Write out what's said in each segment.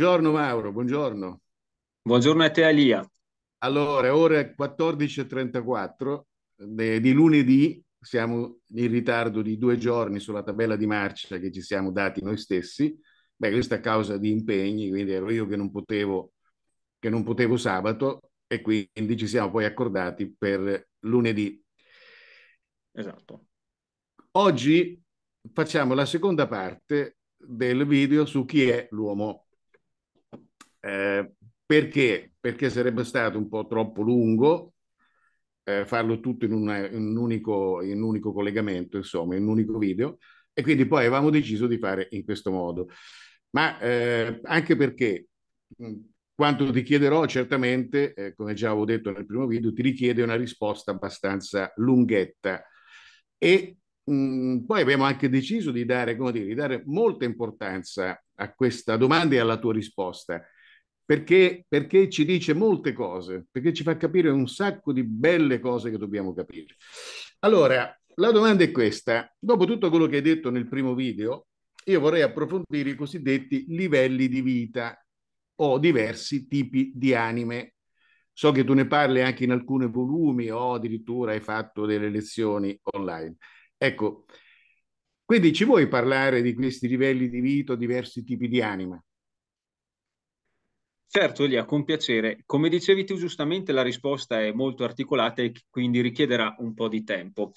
Buongiorno Mauro, buongiorno. Buongiorno a te Alia. Allora, ore 14.34 di lunedì, siamo in ritardo di due giorni sulla tabella di marcia che ci siamo dati noi stessi. Beh, questa è a causa di impegni, quindi ero io che non potevo, che non potevo sabato e quindi ci siamo poi accordati per lunedì. Esatto. Oggi facciamo la seconda parte del video su chi è l'uomo. Eh, perché? Perché sarebbe stato un po' troppo lungo eh, farlo tutto in, una, in, un unico, in, un unico, collegamento, insomma, in un unico video. E quindi poi avevamo deciso di fare in questo modo. Ma eh, anche perché quanto ti chiederò certamente, eh, come già avevo detto nel primo video, ti richiede una risposta abbastanza lunghetta. E mh, poi abbiamo anche deciso di dare, come dire, di dare molta importanza a questa domanda e alla tua risposta perché, perché, ci dice molte cose, perché ci fa capire un sacco di belle cose che dobbiamo capire. Allora, la domanda è questa. Dopo tutto quello che hai detto nel primo video, io vorrei approfondire i cosiddetti livelli di vita o diversi tipi di anime. So che tu ne parli anche in alcuni volumi o addirittura hai fatto delle lezioni online. Ecco, quindi ci vuoi parlare di questi livelli di vita o diversi tipi di anima? Certo, Elia, con piacere. Come dicevi tu giustamente, la risposta è molto articolata e quindi richiederà un po' di tempo.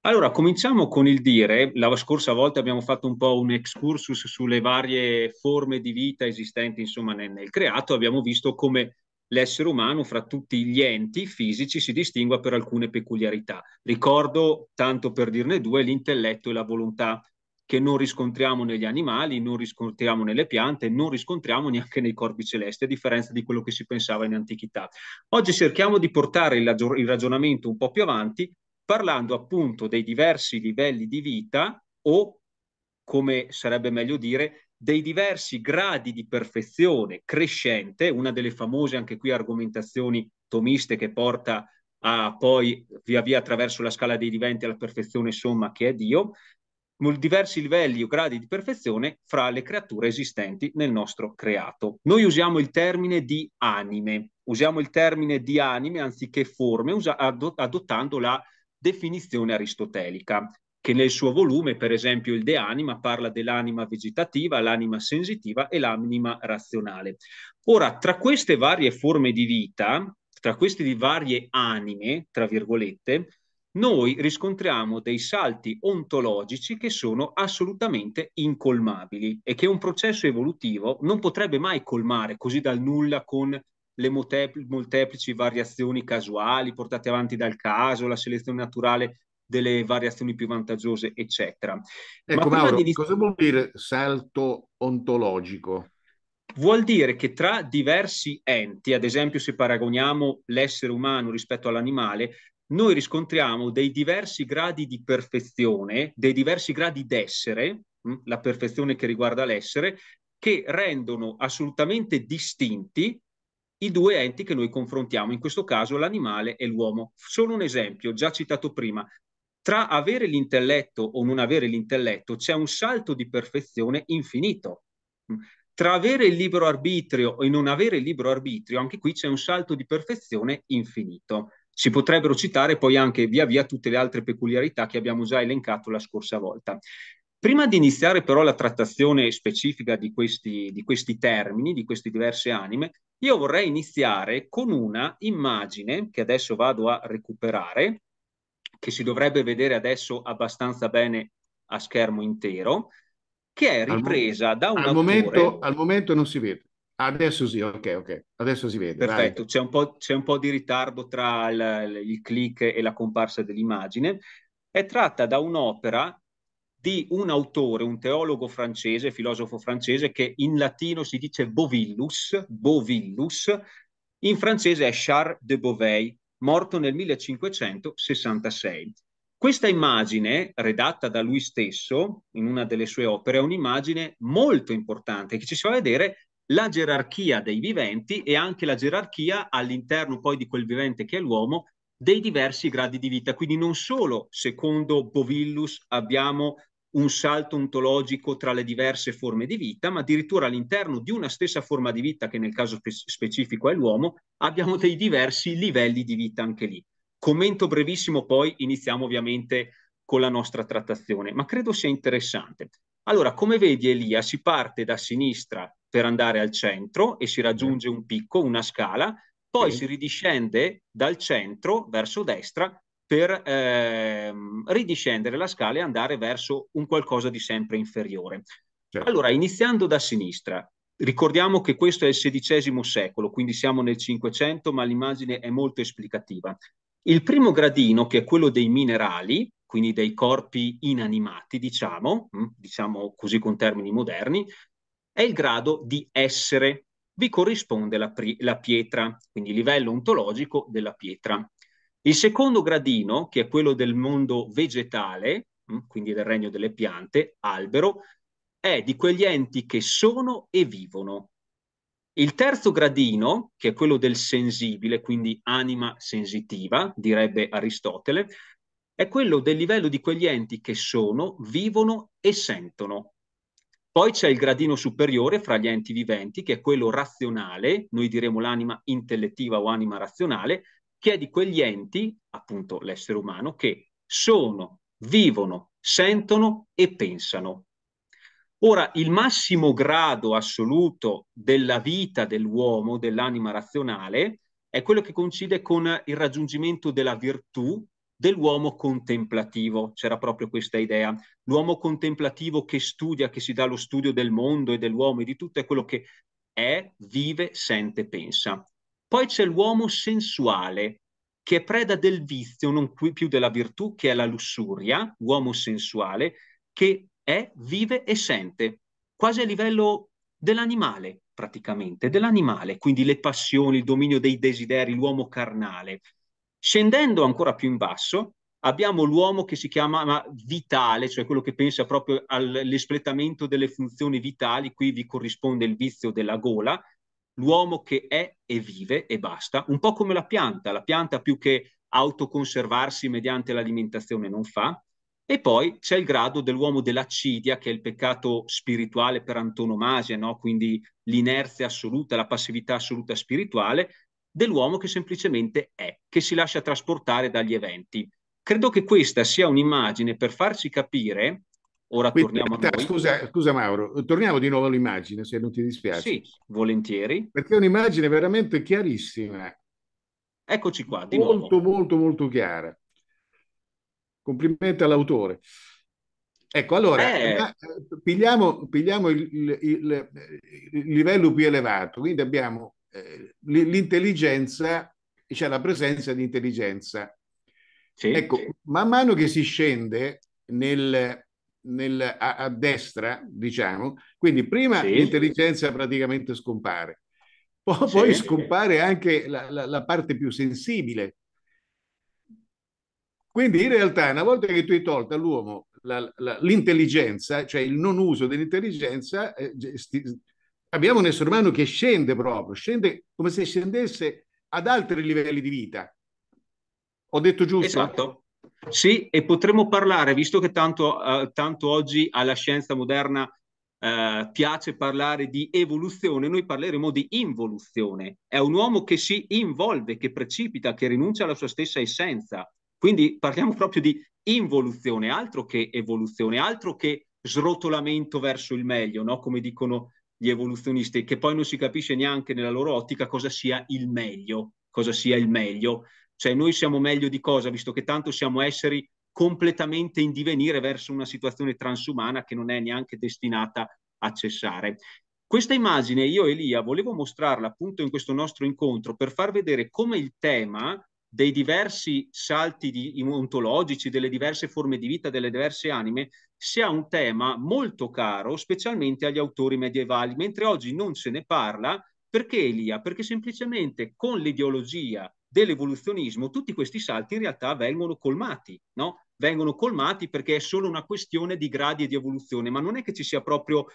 Allora, cominciamo con il dire. La scorsa volta abbiamo fatto un po' un excursus sulle varie forme di vita esistenti, insomma, nel, nel creato. Abbiamo visto come l'essere umano fra tutti gli enti fisici si distingua per alcune peculiarità. Ricordo, tanto per dirne due, l'intelletto e la volontà che non riscontriamo negli animali, non riscontriamo nelle piante, non riscontriamo neanche nei corpi celesti, a differenza di quello che si pensava in antichità. Oggi cerchiamo di portare il, ragion- il ragionamento un po' più avanti, parlando appunto dei diversi livelli di vita o, come sarebbe meglio dire, dei diversi gradi di perfezione crescente, una delle famose anche qui argomentazioni tomiste che porta a poi via via attraverso la scala dei diventi alla perfezione somma che è Dio, diversi livelli o gradi di perfezione fra le creature esistenti nel nostro creato. Noi usiamo il termine di anime, usiamo il termine di anime anziché forme, usa- adottando la definizione aristotelica che nel suo volume, per esempio il De Anima, parla dell'anima vegetativa, l'anima sensitiva e l'anima razionale. Ora, tra queste varie forme di vita, tra queste varie anime, tra virgolette, noi riscontriamo dei salti ontologici che sono assolutamente incolmabili e che un processo evolutivo non potrebbe mai colmare così dal nulla con le molteplici variazioni casuali portate avanti dal caso, la selezione naturale delle variazioni più vantaggiose, eccetera. Ecco, Ma Mauro, di... cosa vuol dire salto ontologico? Vuol dire che tra diversi enti, ad esempio se paragoniamo l'essere umano rispetto all'animale, noi riscontriamo dei diversi gradi di perfezione, dei diversi gradi d'essere, mm, la perfezione che riguarda l'essere, che rendono assolutamente distinti i due enti che noi confrontiamo, in questo caso l'animale e l'uomo. Solo un esempio, già citato prima, tra avere l'intelletto o non avere l'intelletto c'è un salto di perfezione infinito. Mm. Tra avere il libero arbitrio e non avere il libero arbitrio, anche qui c'è un salto di perfezione infinito. Si potrebbero citare poi anche via via tutte le altre peculiarità che abbiamo già elencato la scorsa volta. Prima di iniziare però la trattazione specifica di questi, di questi termini, di queste diverse anime, io vorrei iniziare con una immagine che adesso vado a recuperare, che si dovrebbe vedere adesso abbastanza bene a schermo intero, che è ripresa al, da un al attore... Momento, al momento non si vede. Adesso sì, ok, ok, adesso si vede. Perfetto, c'è un, c'è un, po', di ritardo tra il, il click e la comparsa dell'immagine. È tratta da un'opera di un autore, un teologo francese, filosofo francese, che in latino si dice Bovillus, Bovillus, in francese è Charles de Beauvais, morto nel 1566. Questa immagine, redatta da lui stesso in una delle sue opere, è un'immagine molto importante che ci si fa vedere la gerarchia dei viventi e anche la gerarchia all'interno poi di quel vivente che è l'uomo dei diversi gradi di vita. Quindi non solo, secondo Bovillus, abbiamo un salto ontologico tra le diverse forme di vita, ma addirittura all'interno di una stessa forma di vita, che nel caso specifico è l'uomo, abbiamo dei diversi livelli di vita anche lì. Commento brevissimo, poi iniziamo ovviamente con la nostra trattazione, ma credo sia interessante. Allora, come vedi Elia, si parte da sinistra per andare al centro e si raggiunge un picco, una scala, poi sì. si ridiscende dal centro verso destra per ehm, ridiscendere la scala e andare verso un qualcosa di sempre inferiore. Certo. Allora, iniziando da sinistra, ricordiamo che questo è il XVI secolo, quindi siamo nel Cinquecento, ma l'immagine è molto esplicativa. Il primo gradino, che è quello dei minerali, quindi dei corpi inanimati, diciamo, mm, diciamo così con termini moderni, è il grado di essere. Vi corrisponde la, la pietra, quindi livello ontologico della pietra. Il secondo gradino, che è quello del mondo vegetale, mm, quindi del regno delle piante, albero, è di quegli enti che sono e vivono. Il terzo gradino, che è quello del sensibile, quindi anima sensitiva, direbbe Aristotele, è quello del livello di quegli enti che sono, vivono e sentono. Poi c'è il gradino superiore fra gli enti viventi, che è quello razionale, noi diremo l'anima intellettiva o anima razionale, che è di quegli enti, appunto l'essere umano, che sono, vivono, sentono e pensano. Ora, il massimo grado assoluto della vita dell'uomo, dell'anima razionale, è quello che coincide con il raggiungimento della virtù dell'uomo contemplativo, c'era proprio questa idea, l'uomo contemplativo che studia, che si dà lo studio del mondo e dell'uomo e di tutto è quello che è, vive, sente, pensa. Poi c'è l'uomo sensuale, che è preda del vizio, non più della virtù, che è la lussuria, uomo sensuale, che è, vive e sente, quasi a livello dell'animale praticamente, dell'animale, quindi le passioni, il dominio dei desideri, l'uomo carnale. Scendendo ancora più in basso, abbiamo l'uomo che si chiama vitale, cioè quello che pensa proprio all'espletamento delle funzioni vitali, qui vi corrisponde il vizio della gola, l'uomo che è e vive e basta, un po' come la pianta, la pianta più che autoconservarsi mediante l'alimentazione non fa, e poi c'è il grado dell'uomo dell'accidia, che è il peccato spirituale per antonomasia, no? quindi l'inerzia assoluta, la passività assoluta spirituale, dell'uomo che semplicemente è, che si lascia trasportare dagli eventi. Credo che questa sia un'immagine per farci capire, ora Quindi, torniamo a eh, noi. Scusa, scusa, Mauro, torniamo di nuovo all'immagine, se non ti dispiace. Sì, volentieri. Perché è un'immagine veramente chiarissima. Eccoci qua, di molto, nuovo. Molto, molto chiara. Complimenti all'autore. Ecco, allora, eh... eh pigliamo, pigliamo il, il, il livello più elevato, quindi abbiamo eh, l'intelligenza, c'è cioè la presenza di intelligenza. Sì, ecco, sì. man mano che si scende nel, nel, a, a, destra, diciamo, quindi prima sì. l'intelligenza praticamente scompare, poi, sì. poi scompare anche la, la, la, parte più sensibile. Quindi in realtà una volta che tu hai tolto all'uomo la, l'intelligenza, cioè il non uso dell'intelligenza, eh, sti, abbiamo un essere umano che scende proprio, scende come se scendesse ad altri livelli di vita. Ho detto giusto? Esatto. Sì, e potremmo parlare, visto che tanto, eh, tanto oggi alla scienza moderna eh, piace parlare di evoluzione, noi parleremo di involuzione. È un uomo che si involve, che precipita, che rinuncia alla sua stessa essenza. Quindi parliamo proprio di involuzione, altro che evoluzione, altro che srotolamento verso il meglio, no? come dicono gli evoluzionisti, che poi non si capisce neanche nella loro ottica cosa sia il meglio, cosa sia il meglio. Cioè noi siamo meglio di cosa, visto che tanto siamo esseri completamente in divenire verso una situazione transumana che non è neanche destinata a cessare. Questa immagine io Elia volevo mostrarla appunto in questo nostro incontro per far vedere come il tema dei diversi salti ontologici, delle diverse forme di vita, delle diverse anime, sia un tema molto caro, specialmente agli autori medievali, mentre oggi non se ne parla. Perché Elia? Perché semplicemente con l'ideologia dell'evoluzionismo tutti questi salti in realtà vengono colmati, no? Vengono colmati perché è solo una questione di gradi e di evoluzione, ma non è che ci sia proprio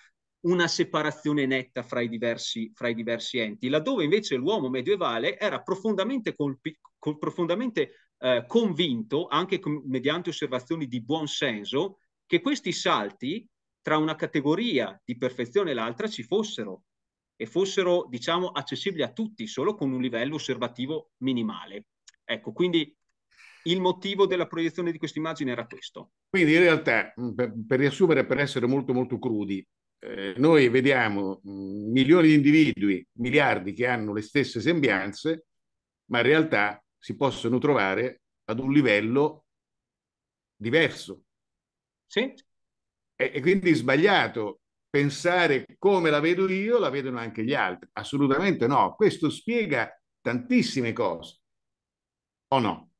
una separazione netta fra i, diversi, fra i diversi, enti, laddove invece l'uomo medievale era profondamente, colpi, col, profondamente eh, convinto, anche con, mediante osservazioni di buon senso, che questi salti tra una categoria di perfezione e l'altra ci fossero e fossero, diciamo, accessibili a tutti, solo con un livello osservativo minimale. Ecco, quindi il motivo della proiezione di questa immagine era questo. Quindi in realtà, mm, per, per riassumere, per essere molto molto crudi, eh, noi vediamo mh, mm, milioni di individui, miliardi che hanno le stesse sembianze, ma in realtà si possono trovare ad un livello diverso, sì? E, e quindi sbagliato pensare come la vedo io, la vedono anche gli altri. Assolutamente no. Questo spiega tantissime cose. O no?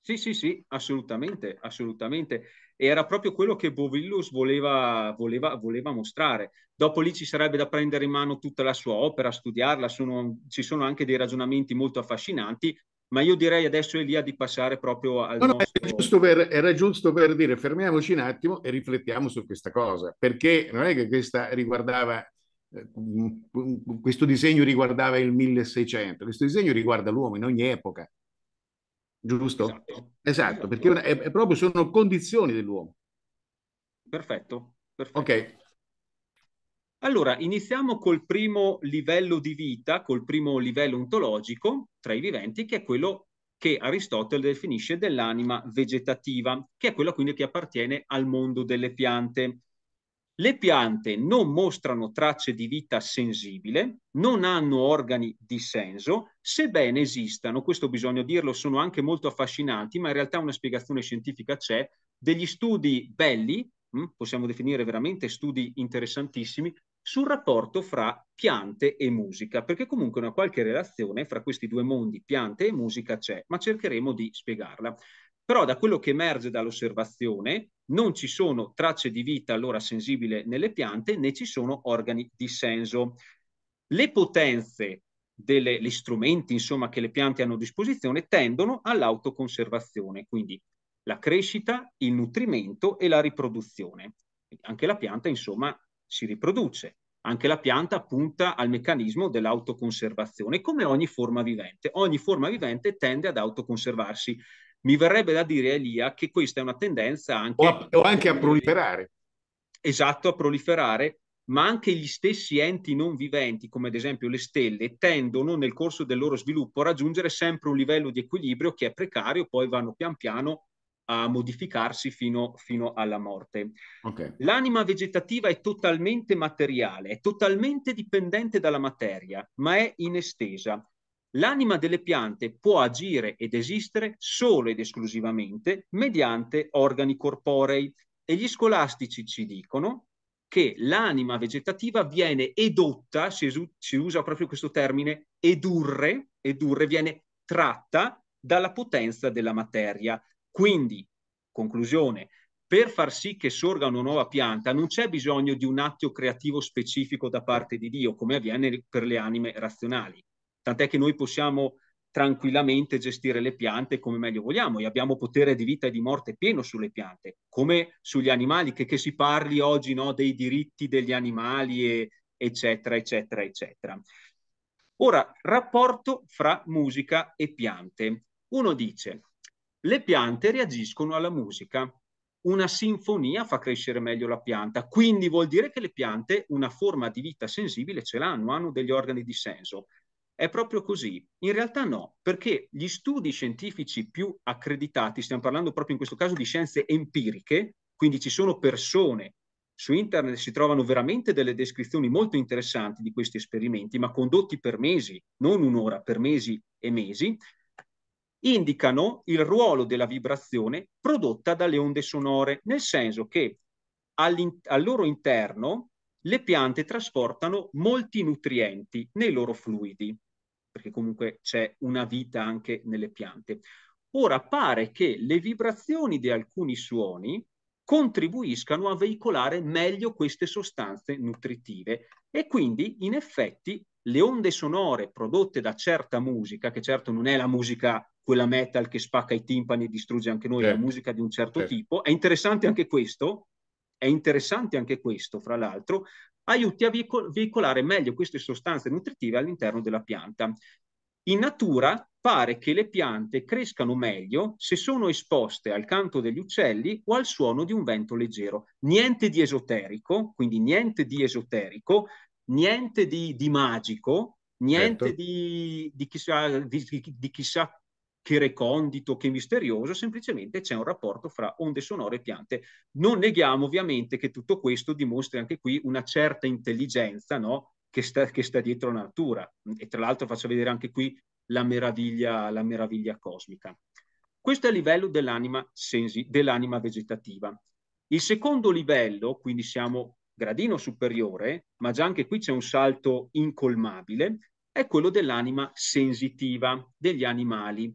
Sì, sì, sì, assolutamente, assolutamente. Era proprio quello che Bovillus voleva, voleva, voleva mostrare. Dopo lì ci sarebbe da prendere in mano tutta la sua opera, studiarla, sono, ci sono anche dei ragionamenti molto affascinanti, ma io direi adesso Elia di passare proprio al no, no, nostro... era, giusto per, era giusto per dire fermiamoci un attimo e riflettiamo su questa cosa, perché non è che questa riguardava eh, questo disegno riguardava il 1600, questo disegno riguarda l'uomo in ogni epoca, giusto? Esatto, esatto, esatto. perché è, è proprio sono condizioni dell'uomo. Perfetto, perfetto. Ok, allora, iniziamo col primo livello di vita, col primo livello ontologico tra i viventi, che è quello che Aristotele definisce dell'anima vegetativa, che è quello quindi che appartiene al mondo delle piante. Le piante non mostrano tracce di vita sensibile, non hanno organi di senso, sebbene esistano, questo bisogna dirlo, sono anche molto affascinanti, ma in realtà una spiegazione scientifica c'è, degli studi belli, hm, possiamo definire veramente studi interessantissimi, sul rapporto fra piante e musica, perché comunque una qualche relazione fra questi due mondi, piante e musica, c'è, ma cercheremo di spiegarla. Però da quello che emerge dall'osservazione non ci sono tracce di vita allora sensibile nelle piante né ci sono organi di senso. Le potenze degli strumenti insomma, che le piante hanno a disposizione tendono all'autoconservazione, quindi la crescita, il nutrimento e la riproduzione. Anche la pianta insomma si riproduce. Anche la pianta punta al meccanismo dell'autoconservazione, come ogni forma vivente. Ogni forma vivente tende ad autoconservarsi. Mi verrebbe da dire, Elia, che questa è una tendenza anche... O, a, o anche a proliferare. Esatto, a proliferare, ma anche gli stessi enti non viventi, come ad esempio le stelle, tendono nel corso del loro sviluppo a raggiungere sempre un livello di equilibrio che è precario, poi vanno pian piano a modificarsi fino, fino alla morte. Okay. L'anima vegetativa è totalmente materiale, è totalmente dipendente dalla materia, ma è inestesa. L'anima delle piante può agire ed esistere solo ed esclusivamente mediante organi corporei e gli scolastici ci dicono che l'anima vegetativa viene edotta, si, esu- si usa proprio questo termine, edurre, edurre, viene tratta dalla potenza della materia, quindi, conclusione, per far sì che sorga una nuova pianta non c'è bisogno di un atto creativo specifico da parte di Dio, come avviene per le anime razionali. Tant'è che noi possiamo tranquillamente gestire le piante come meglio vogliamo e abbiamo potere di vita e di morte pieno sulle piante, come sugli animali, che, che si parli oggi no, dei diritti degli animali, e, eccetera, eccetera, eccetera. Ora, rapporto fra musica e piante. Uno dice, le piante reagiscono alla musica. Una sinfonia fa crescere meglio la pianta, quindi vuol dire che le piante una forma di vita sensibile ce l'hanno, hanno degli organi di senso. È proprio così? In realtà no, perché gli studi scientifici più accreditati, stiamo parlando proprio in questo caso di scienze empiriche, quindi ci sono persone su internet si trovano veramente delle descrizioni molto interessanti di questi esperimenti, ma condotti per mesi, non un'ora, per mesi e mesi indicano il ruolo della vibrazione prodotta dalle onde sonore, nel senso che al loro interno le piante trasportano molti nutrienti nei loro fluidi, perché comunque c'è una vita anche nelle piante. Ora pare che le vibrazioni di alcuni suoni contribuiscano a veicolare meglio queste sostanze nutritive e quindi in effetti le onde sonore prodotte da certa musica, che certo non è la musica quella metal che spacca i timpani e distrugge anche noi, certo. la musica di un certo, certo tipo, è interessante anche questo, è interessante anche questo, fra l'altro, aiuti a veicolare meglio queste sostanze nutritive all'interno della pianta. In natura pare che le piante crescano meglio se sono esposte al canto degli uccelli o al suono di un vento leggero. Niente di esoterico, quindi niente di esoterico, niente di, di magico, niente certo. di, di, chissà, di, chissà, che recondito, che misterioso, semplicemente c'è un rapporto fra onde sonore e piante. Non neghiamo ovviamente che tutto questo dimostri anche qui una certa intelligenza no? che, sta, che sta dietro la natura. E tra l'altro faccio vedere anche qui la meraviglia, la meraviglia cosmica. Questo è il livello dell'anima, sensi, dell'anima vegetativa. Il secondo livello, quindi siamo gradino superiore, ma già anche qui c'è un salto incolmabile, è quello dell'anima sensitiva degli animali.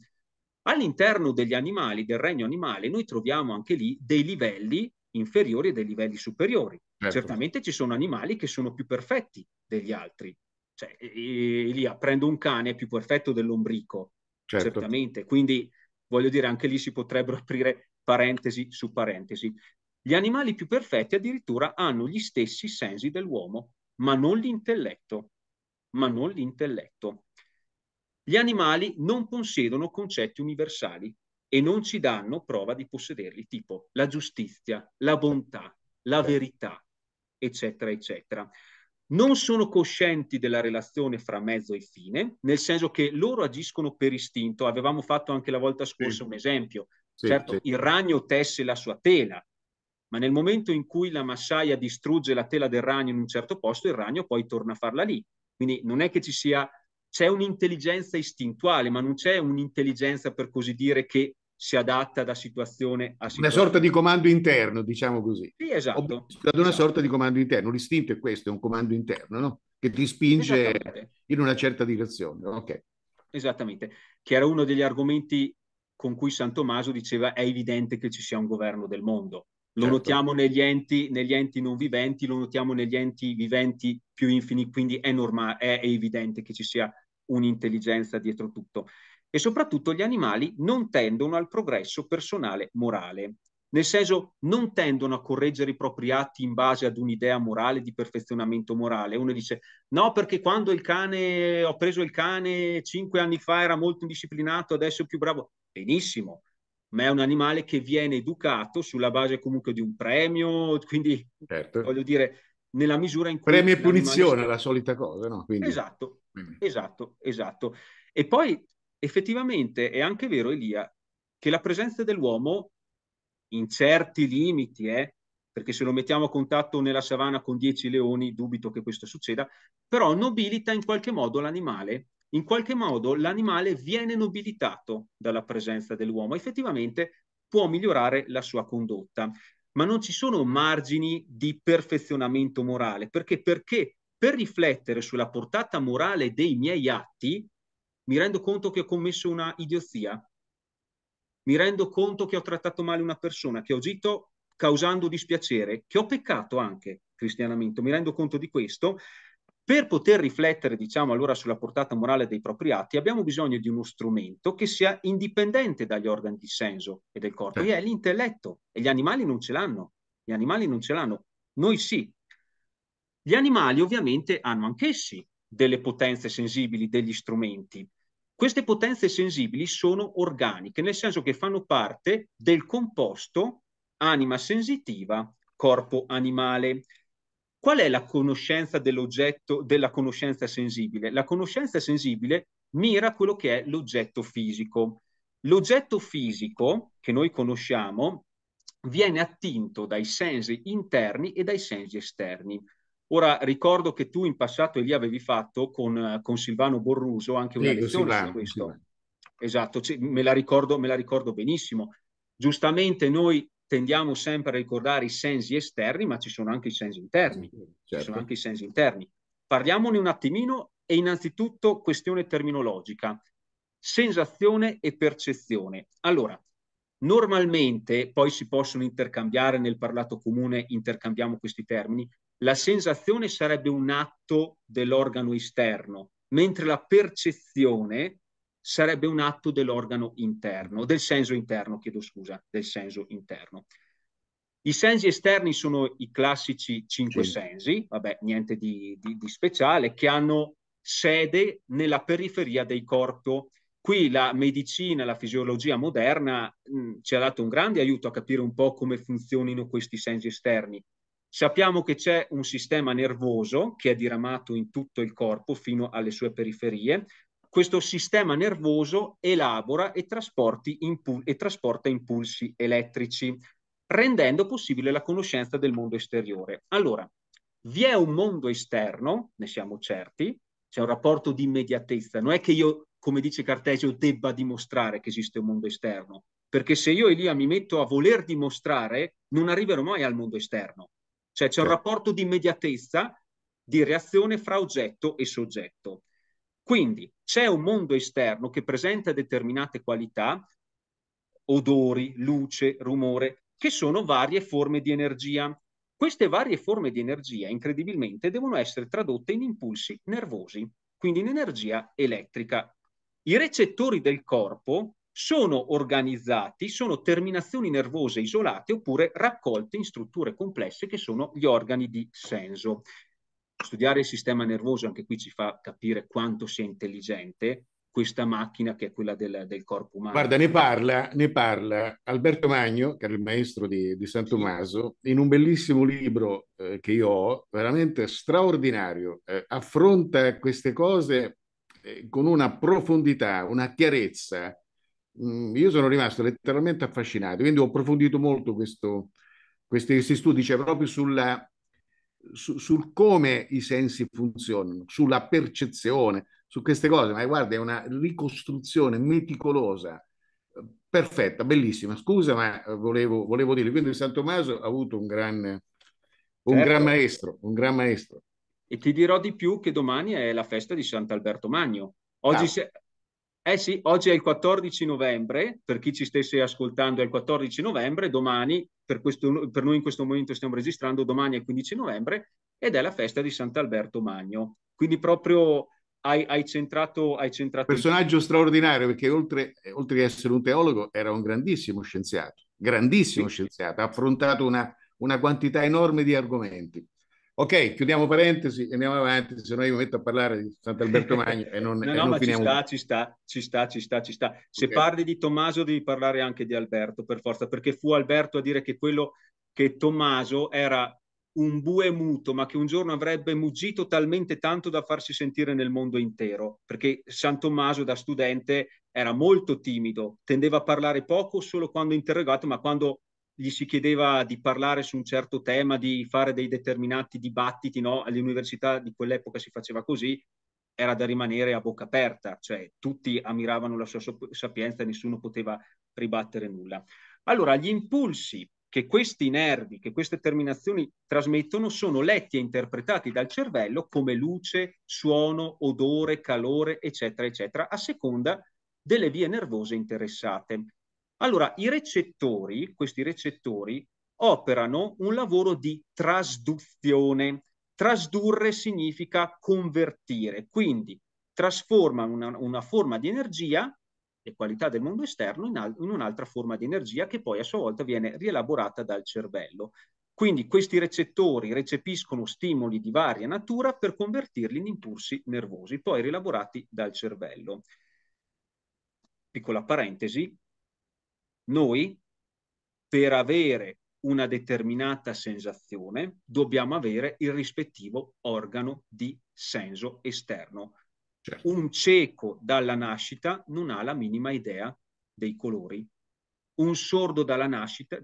All'interno degli animali, del regno animale, noi troviamo anche lì dei livelli inferiori e dei livelli superiori. Certo. Certamente ci sono animali che sono più perfetti degli altri. Cioè, Elia, prendo un cane più perfetto dell'ombrico, certo. certamente. Quindi, voglio dire, anche lì si potrebbero aprire parentesi su parentesi. Gli animali più perfetti addirittura hanno gli stessi sensi dell'uomo, ma non l'intelletto. Ma non l'intelletto. Gli animali non possiedono concetti universali e non ci danno prova di possederli, tipo la giustizia, la bontà, la certo. verità, eccetera, eccetera. Non sono coscienti della relazione fra mezzo e fine, nel senso che loro agiscono per istinto. Avevamo fatto anche la volta scorsa sì. un esempio. Sì, certo, sì. il ragno tesse la sua tela, ma nel momento in cui la massaia distrugge la tela del ragno in un certo posto, il ragno poi torna a farla lì. Quindi non è che ci sia, c'è un'intelligenza istintuale, ma non c'è un'intelligenza per così dire che si adatta da situazione a situazione. Una sorta di comando interno, diciamo così. Sì, esatto. Ad una esatto. sorta di comando interno. L'istinto è questo, è un comando interno, no? Che ti spinge in una certa direzione. Ok. Esattamente. Che era uno degli argomenti con cui San Tommaso diceva è evidente che ci sia un governo del mondo. Lo certo. notiamo negli enti, negli enti, non viventi, lo notiamo negli enti viventi più infini, quindi è, norma- è evidente che ci sia un'intelligenza dietro tutto. E soprattutto gli animali non tendono al progresso personale morale, nel senso non tendono a correggere i propri atti in base ad un'idea morale di perfezionamento morale. Uno dice no perché quando il cane, ho preso il cane cinque anni fa era molto indisciplinato, adesso è più bravo. Benissimo, ma è un animale che viene educato sulla base comunque di un premio, quindi certo. voglio dire, nella misura in cui... Premio e punizione, sta... la solita cosa, no? Quindi... Esatto, quindi. Mm. esatto, esatto. E poi effettivamente è anche vero, Elia, che la presenza dell'uomo, in certi limiti, eh, perché se lo mettiamo a contatto nella savana con dieci leoni, dubito che questo succeda, però nobilita in qualche modo l'animale in qualche modo l'animale viene nobilitato dalla presenza dell'uomo, effettivamente può migliorare la sua condotta, ma non ci sono margini di perfezionamento morale, perché, perché per riflettere sulla portata morale dei miei atti mi rendo conto che ho commesso una idiozia, mi rendo conto che ho trattato male una persona, che ho agito causando dispiacere, che ho peccato anche cristianamente, mi rendo conto di questo, per poter riflettere, diciamo allora, sulla portata morale dei propri atti, abbiamo bisogno di uno strumento che sia indipendente dagli organi di senso e del corpo, sì. che è l'intelletto. E gli animali non ce l'hanno. Gli animali non ce l'hanno. Noi sì. Gli animali ovviamente hanno anch'essi delle potenze sensibili, degli strumenti. Queste potenze sensibili sono organiche, nel senso che fanno parte del composto anima sensitiva, corpo animale. Qual è la conoscenza dell'oggetto della conoscenza sensibile? La conoscenza sensibile mira quello che è l'oggetto fisico. L'oggetto fisico che noi conosciamo viene attinto dai sensi interni e dai sensi esterni. Ora ricordo che tu in passato lì avevi fatto con, con Silvano Borruso anche una Prego, lezione Silvano, su questo. Silvano. Esatto, me la, ricordo, me la ricordo benissimo. Giustamente noi tendiamo sempre a ricordare i sensi esterni, ma ci sono anche i sensi interni. Mm, certo. Anche i sensi interni. Parliamone un attimino e innanzitutto questione terminologica, sensazione e percezione. Allora, normalmente poi si possono intercambiare nel parlato comune, intercambiamo questi termini, la sensazione sarebbe un atto dell'organo esterno, mentre la percezione sarebbe un atto dell'organo interno, del senso interno, chiedo scusa, del senso interno. I sensi esterni sono i classici cinque sì. sensi, vabbè, niente di, di, di, speciale, che hanno sede nella periferia del corpo. Qui la medicina, la fisiologia moderna mh, mm, ci ha dato un grande aiuto a capire un po' come funzionino questi sensi esterni. Sappiamo che c'è un sistema nervoso che è diramato in tutto il corpo fino alle sue periferie, questo sistema nervoso elabora e, impu- e trasporta impulsi elettrici, rendendo possibile la conoscenza del mondo esteriore. Allora, vi è un mondo esterno, ne siamo certi, c'è un rapporto di immediatezza, non è che io, come dice Cartesio, debba dimostrare che esiste un mondo esterno, perché se io Elia mi metto a voler dimostrare, non arriverò mai al mondo esterno. Cioè c'è un rapporto di immediatezza, di reazione fra oggetto e soggetto. Quindi c'è un mondo esterno che presenta determinate qualità, odori, luce, rumore, che sono varie forme di energia. Queste varie forme di energia, incredibilmente, devono essere tradotte in impulsi nervosi, quindi in energia elettrica. I recettori del corpo sono organizzati, sono terminazioni nervose isolate oppure raccolte in strutture complesse che sono gli organi di senso. Studiare il sistema nervoso anche qui ci fa capire quanto sia intelligente questa macchina che è quella del, del corpo umano. Guarda, ne parla, ne parla, Alberto Magno, che era il maestro di, di San Tommaso, in un bellissimo libro eh, che io ho, veramente straordinario, eh, affronta queste cose eh, con una profondità, una chiarezza. Mm, io sono rimasto letteralmente affascinato, quindi ho approfondito molto questo, questi, questi studi, cioè proprio sulla su, sul come i sensi funzionano, sulla percezione, su queste cose. Ma guarda, è una ricostruzione meticolosa, perfetta, bellissima. Scusa, ma eh, volevo, volevo dire. Quindi San Tommaso ha avuto un gran, un certo. gran maestro, un gran maestro. E ti dirò di più che domani è la festa di Sant'Alberto Magno. Oggi, ah. se, eh sì, oggi è il 14 novembre, per chi ci stesse ascoltando è il 14 novembre, domani, per, questo, per noi in questo momento stiamo registrando, domani è il 15 novembre ed è la festa di Sant'Alberto Magno. Quindi proprio hai, hai, centrato, hai centrato... Personaggio straordinario perché oltre, oltre che essere un teologo era un grandissimo scienziato, grandissimo sì. scienziato, ha affrontato una, una quantità enorme di argomenti. Ok, chiudiamo parentesi e andiamo avanti, se no io mi metto a parlare di Sant'Alberto Magno e non, no, e non ma finiamo. Ci sta, ci sta, ci sta, ci sta, ci sta. Se okay. parli di Tommaso devi parlare anche di Alberto, per forza, perché fu Alberto a dire che quello che Tommaso era un bue muto, ma che un giorno avrebbe muggito talmente tanto da farsi sentire nel mondo intero, perché San Tommaso da studente era molto timido, tendeva a parlare poco solo quando interrogato, ma quando gli si chiedeva di parlare su un certo tema, di fare dei determinati dibattiti, no? all'università di quell'epoca si faceva così, era da rimanere a bocca aperta, cioè tutti ammiravano la sua sapienza e nessuno poteva ribattere nulla. Allora, gli impulsi che questi nervi, che queste terminazioni trasmettono, sono letti e interpretati dal cervello come luce, suono, odore, calore, eccetera, eccetera, a seconda delle vie nervose interessate. Allora, i recettori, questi recettori, operano un lavoro di trasduzione. Trasdurre significa convertire, quindi trasforma una, una forma di energia, le qualità del mondo esterno, in, al, in un'altra forma di energia che poi a sua volta viene rielaborata dal cervello. Quindi questi recettori recepiscono stimoli di varia natura per convertirli in impulsi nervosi, poi rielaborati dal cervello. Piccola parentesi, noi, per avere una determinata sensazione, dobbiamo avere il rispettivo organo di senso esterno. Certo. Un cieco dalla nascita non ha la minima idea dei colori. Un sordo dalla nascita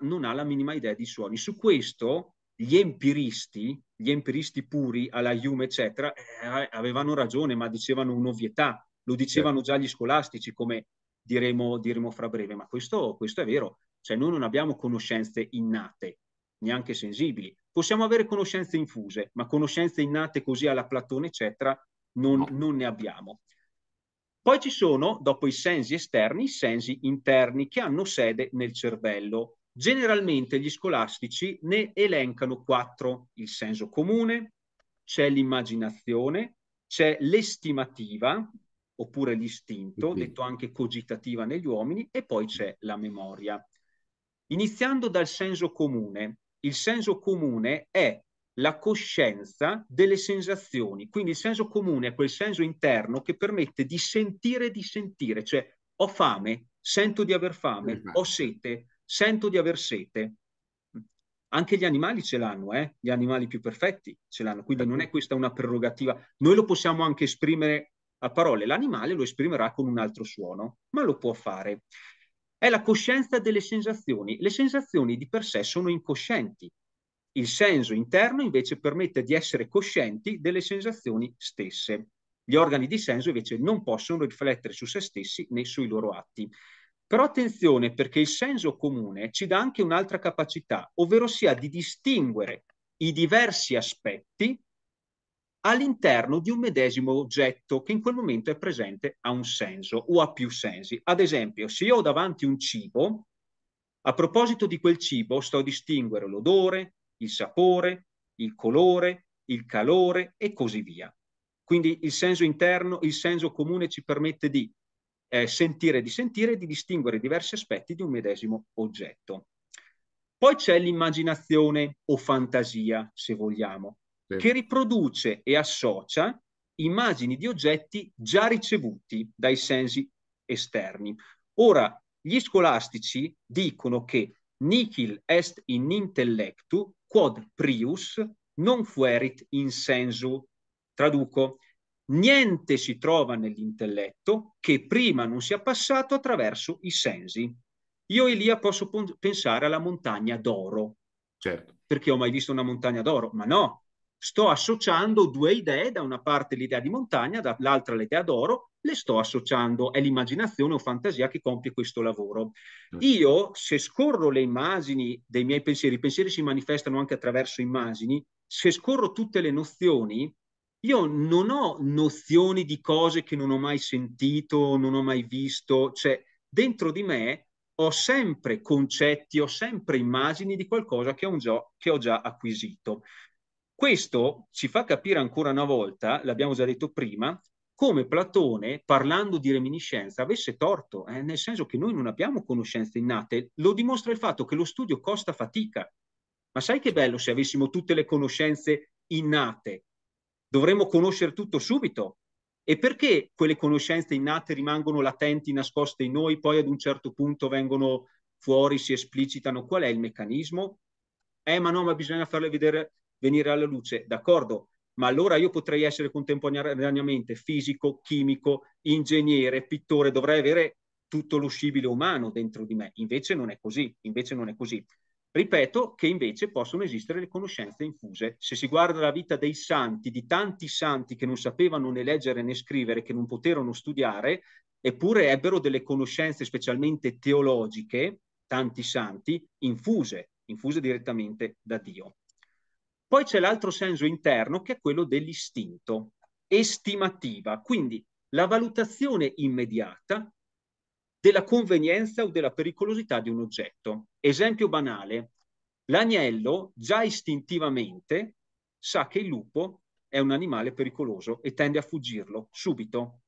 non ha la minima idea dei suoni. Su questo gli empiristi, gli empiristi puri alla Hume, eccetera, eh, avevano ragione, ma dicevano un'ovvietà. Lo dicevano certo. già gli scolastici come diremo, diremo fra breve, ma questo, questo è vero, cioè noi non abbiamo conoscenze innate, neanche sensibili. Possiamo avere conoscenze infuse, ma conoscenze innate così alla Platone, eccetera, non, non ne abbiamo. Poi ci sono, dopo i sensi esterni, i sensi interni che hanno sede nel cervello. Generalmente gli scolastici ne elencano quattro, il senso comune, c'è l'immaginazione, c'è l'estimativa, oppure l'istinto, okay. detto anche cogitativa negli uomini, e poi c'è la memoria. Iniziando dal senso comune, il senso comune è la coscienza delle sensazioni, quindi il senso comune è quel senso interno che permette di sentire di sentire, cioè ho fame, sento di aver fame, ho esatto. sete, sento di aver sete. Anche gli animali ce l'hanno, eh? gli animali più perfetti ce l'hanno, quindi non è ecco. questa una prerogativa. Noi lo possiamo anche esprimere a parole l'animale lo esprimerà con un altro suono, ma lo può fare. È la coscienza delle sensazioni. Le sensazioni di per sé sono incoscienti. Il senso interno invece permette di essere coscienti delle sensazioni stesse. Gli organi di senso invece non possono riflettere su se stessi né sui loro atti. Però attenzione perché il senso comune ci dà anche un'altra capacità, ovvero sia di distinguere i diversi aspetti all'interno di un medesimo oggetto che in quel momento è presente a un senso o a più sensi. Ad esempio, se io ho davanti un cibo, a proposito di quel cibo sto a distinguere l'odore, il sapore, il colore, il calore e così via. Quindi il senso interno, il senso comune ci permette di eh, sentire, di sentire e di distinguere diversi aspetti di un medesimo oggetto. Poi c'è l'immaginazione o fantasia, se vogliamo sì. che riproduce e associa immagini di oggetti già ricevuti dai sensi esterni. Ora, gli scolastici dicono che nihil est in intellectu quod prius non fuerit in sensu. Traduco, niente si trova nell'intelletto che prima non sia passato attraverso i sensi. Io Elia posso pensare alla montagna d'oro. Certo. Perché ho mai visto una montagna d'oro? Ma no, sto associando due idee, da una parte l'idea di montagna, dall'altra l'idea d'oro, le sto associando, è l'immaginazione o fantasia che compie questo lavoro. Io, se scorro le immagini dei miei pensieri, i pensieri si manifestano anche attraverso immagini, se scorro tutte le nozioni, io non ho nozioni di cose che non ho mai sentito, non ho mai visto, cioè dentro di me ho sempre concetti, ho sempre immagini di qualcosa che ho già, che ho già acquisito. Questo ci fa capire ancora una volta, l'abbiamo già detto prima, come Platone, parlando di reminiscenza, avesse torto, eh, nel senso che noi non abbiamo conoscenze innate, lo dimostra il fatto che lo studio costa fatica. Ma sai che bello se avessimo tutte le conoscenze innate? Dovremmo conoscere tutto subito. E perché quelle conoscenze innate rimangono latenti, nascoste in noi, poi ad un certo punto vengono fuori, si esplicitano? Qual è il meccanismo? Eh, ma no, ma bisogna farle vedere venire alla luce, d'accordo, ma allora io potrei essere contemporaneamente fisico, chimico, ingegnere, pittore, dovrei avere tutto l'uscibile umano dentro di me, invece non è così, invece non è così. Ripeto che invece possono esistere le conoscenze infuse. Se si guarda la vita dei santi, di tanti santi che non sapevano né leggere né scrivere, che non poterono studiare, eppure ebbero delle conoscenze specialmente teologiche, tanti santi, infuse, infuse direttamente da Dio. Poi c'è l'altro senso interno che è quello dell'istinto, estimativa, quindi la valutazione immediata della convenienza o della pericolosità di un oggetto. Esempio banale, l'agnello già istintivamente sa che il lupo è un animale pericoloso e tende a fuggirlo subito.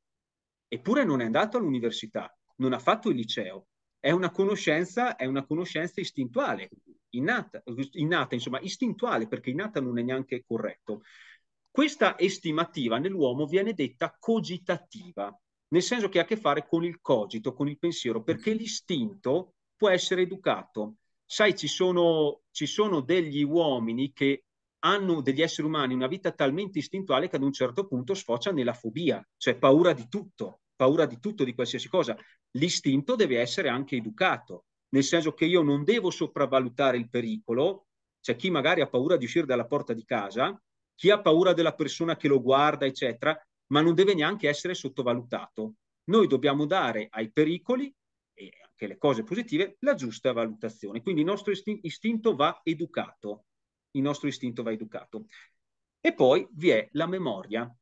Eppure non è andato all'università, non ha fatto il liceo, è una conoscenza, è una conoscenza istintuale, innata, innata, insomma, istintuale, perché innata non è neanche corretto. Questa estimativa nell'uomo viene detta cogitativa, nel senso che ha a che fare con il cogito, con il pensiero, perché l'istinto può essere educato. Sai, ci sono, ci sono degli uomini che hanno degli esseri umani una vita talmente istintuale che ad un certo punto sfocia nella fobia, cioè paura di tutto, paura di tutto, di qualsiasi cosa l'istinto deve essere anche educato, nel senso che io non devo sopravvalutare il pericolo, c'è cioè chi magari ha paura di uscire dalla porta di casa, chi ha paura della persona che lo guarda, eccetera, ma non deve neanche essere sottovalutato. Noi dobbiamo dare ai pericoli e anche alle cose positive la giusta valutazione. Quindi il nostro istinto va educato, il nostro istinto va educato. E poi vi è la memoria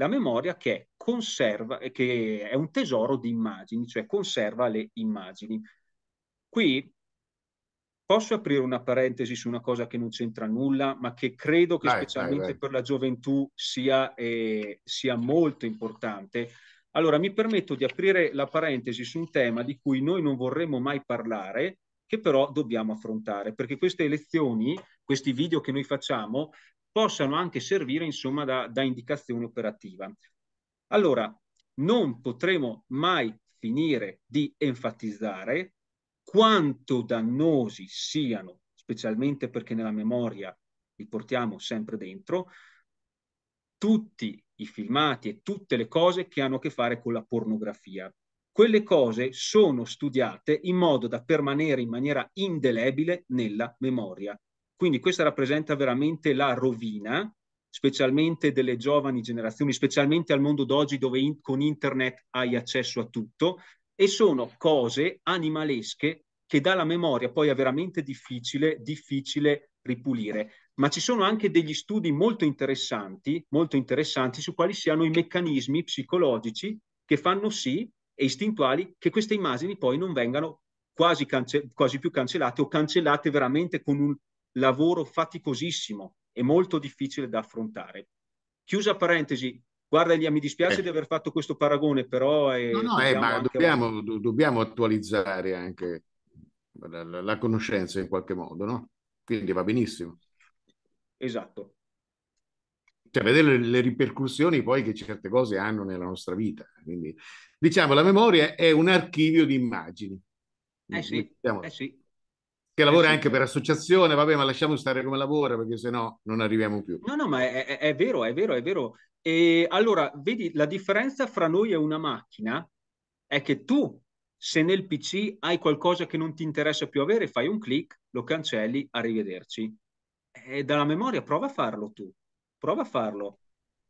la memoria che, conserva, che è un tesoro di immagini, cioè conserva le immagini. Qui posso aprire una parentesi su una cosa che non c'entra nulla, ma che credo che vai, specialmente vai, vai. per la gioventù sia, eh, sia molto importante. Allora, mi permetto di aprire la parentesi su un tema di cui noi non vorremmo mai parlare, che però dobbiamo affrontare, perché queste lezioni, questi video che noi facciamo, possano anche servire insomma da, da indicazione operativa. Allora, non potremo mai finire di enfatizzare quanto dannosi siano, specialmente perché nella memoria li portiamo sempre dentro, tutti i filmati e tutte le cose che hanno a che fare con la pornografia. Quelle cose sono studiate in modo da permanere in maniera indelebile nella memoria. Quindi questa rappresenta veramente la rovina, specialmente delle giovani generazioni, specialmente al mondo d'oggi dove in, con internet hai accesso a tutto, e sono cose animalesche che dalla memoria poi è veramente difficile, difficile ripulire. Ma ci sono anche degli studi molto interessanti, molto interessanti su quali siano i meccanismi psicologici che fanno sì e istintuali che queste immagini poi non vengano quasi, cance- quasi più cancellate o cancellate veramente con un lavoro faticosissimo e molto difficile da affrontare. Chiusa parentesi, guarda Elia, mi dispiace eh. di aver fatto questo paragone, però... È, no, no, eh, ma dobbiamo, do, dobbiamo, attualizzare anche la, la, la conoscenza in qualche modo, no? Quindi va benissimo. Esatto. Cioè, vedere le, le ripercussioni poi che certe cose hanno nella nostra vita. Quindi, diciamo, la memoria è un archivio di immagini. Eh sì, eh sì che lavora eh sì. anche per associazione, vabbè, ma lasciamo stare come lavora perché sennò non arriviamo più. No, no, ma è, è, è vero, è vero, è vero. E allora, vedi, la differenza fra noi e una macchina è che tu, se nel PC hai qualcosa che non ti interessa più avere, fai un clic, lo cancelli, arrivederci. E dalla memoria prova a farlo tu, prova a farlo.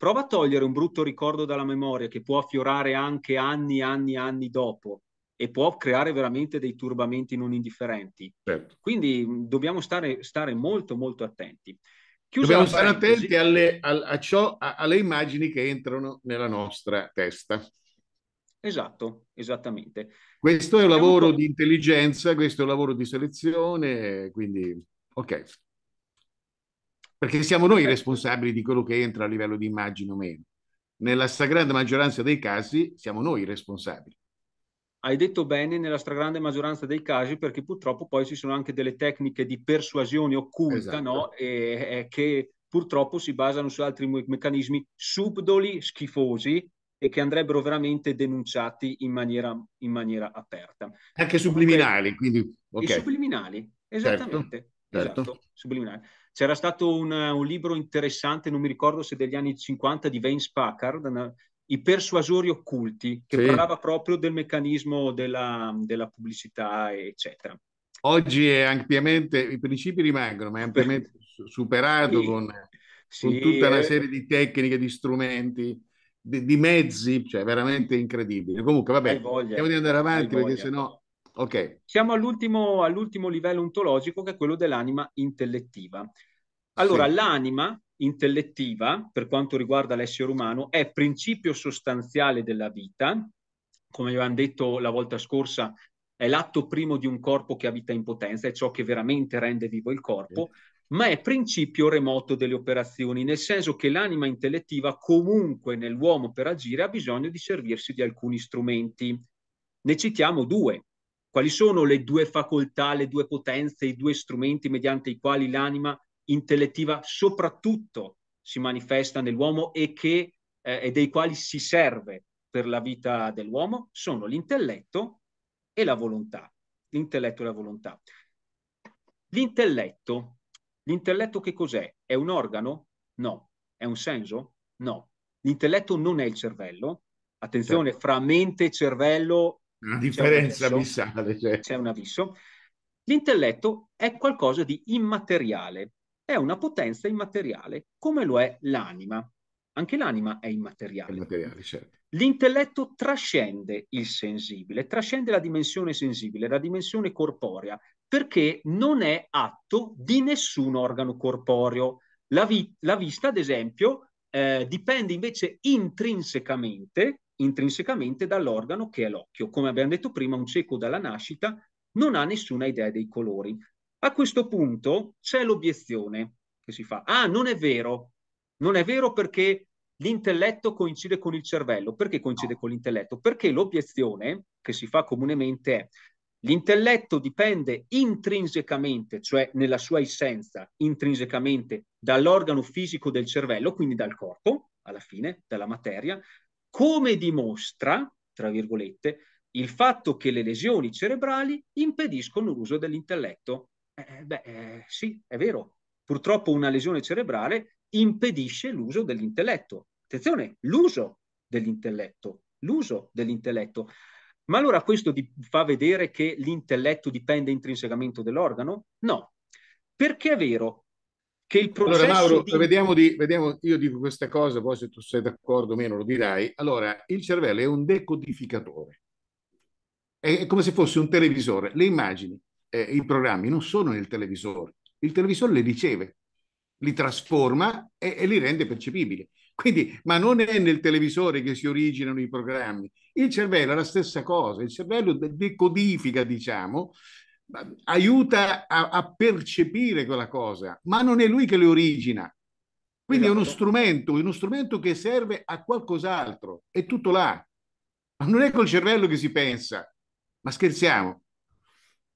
Prova a togliere un brutto ricordo dalla memoria che può affiorare anche anni, anni, anni dopo e può creare veramente dei turbamenti non indifferenti. Certo. Quindi dobbiamo stare, stare, molto molto attenti. Chiusa dobbiamo stare attenti alle, a, a ciò, a, alle immagini che entrano nella nostra testa. Esatto, esattamente. Questo è un lavoro di intelligenza, questo è un lavoro di selezione, quindi ok. Perché siamo noi responsabili di quello che entra a livello di immagine o meno. Nella stragrande maggioranza dei casi siamo noi responsabili hai detto bene nella stragrande maggioranza dei casi perché purtroppo poi ci sono anche delle tecniche di persuasione occulta esatto. no? e, e che purtroppo si basano su altri meccanismi subdoli, schifosi e che andrebbero veramente denunciati in maniera, in maniera aperta. Anche subliminali, quindi... Okay. subliminali, certo. esattamente. Certo. Certo. Esatto, subliminale. C'era stato un, un, libro interessante, non mi ricordo se degli anni 50, di Vance Packard, i persuasori occulti, che sì. parlava proprio del meccanismo della, della pubblicità, eccetera. Oggi è ampiamente, i principi rimangono, ma è ampiamente superato sì. Con, sì. con, tutta una eh. serie di tecniche, di strumenti, di, di mezzi, cioè veramente incredibile. Comunque, vabbè, cerchiamo di andare avanti perché sennò... Ok. Siamo all'ultimo, all'ultimo livello ontologico che è quello dell'anima intellettiva. Allora, sì. l'anima intellettiva, per quanto riguarda l'essere umano, è principio sostanziale della vita, come abbiamo detto la volta scorsa, è l'atto primo di un corpo che abita in potenza, è ciò che veramente rende vivo il corpo, sì. ma è principio remoto delle operazioni, nel senso che l'anima intellettiva comunque nell'uomo per agire ha bisogno di servirsi di alcuni strumenti. Ne citiamo due. Quali sono le due facoltà, le due potenze, i due strumenti mediante i quali l'anima intellettiva soprattutto si manifesta nell'uomo e, che, eh, e dei quali si serve per la vita dell'uomo sono l'intelletto e la volontà. L'intelletto e la volontà. L'intelletto, l'intelletto che cos'è? È un organo? No. È un senso? No. L'intelletto non è il cervello. Attenzione, certo. fra mente e cervello... Una differenza abissale. Certo. C'è un abisso. L'intelletto è qualcosa di immateriale, è una potenza immateriale, come lo è l'anima. Anche l'anima è immateriale. immateriale certo. L'intelletto trascende il sensibile, trascende la dimensione sensibile, la dimensione corporea, perché non è atto di nessun organo corporeo. La, vi- la vista, ad esempio, eh, dipende invece intrinsecamente, intrinsecamente dall'organo che è l'occhio. Come abbiamo detto prima, un cieco dalla nascita non ha nessuna idea dei colori. A questo punto c'è l'obiezione che si fa. Ah, non è vero. Non è vero perché l'intelletto coincide con il cervello. Perché coincide con l'intelletto? Perché l'obiezione che si fa comunemente è l'intelletto dipende intrinsecamente, cioè nella sua essenza, intrinsecamente dall'organo fisico del cervello, quindi dal corpo, alla fine, dalla materia, come dimostra, tra virgolette, il fatto che le lesioni cerebrali impediscono l'uso dell'intelletto. Eh, beh, eh, sì, è vero. Purtroppo una lesione cerebrale impedisce l'uso dell'intelletto. Attenzione, l'uso dell'intelletto, l'uso dell'intelletto. Ma allora questo ti fa vedere che l'intelletto dipende intrinsecamente dell'organo? No, perché è vero che il processo... Allora Mauro, di... vediamo, di, vediamo, io dico queste cose, poi se tu sei d'accordo o meno lo dirai. Allora, il cervello è un decodificatore, è come se fosse un televisore, le immagini eh, i programmi non sono nel televisore, il televisore li riceve, li trasforma e, e, li rende percepibili. Quindi, ma non è nel televisore che si originano i programmi. Il cervello è la stessa cosa, il cervello decodifica, diciamo, aiuta a, a percepire quella cosa, ma non è lui che le origina. Quindi è uno esatto. strumento, uno strumento che serve a qualcos'altro, è tutto là. Ma non è col cervello che si pensa. Ma scherziamo,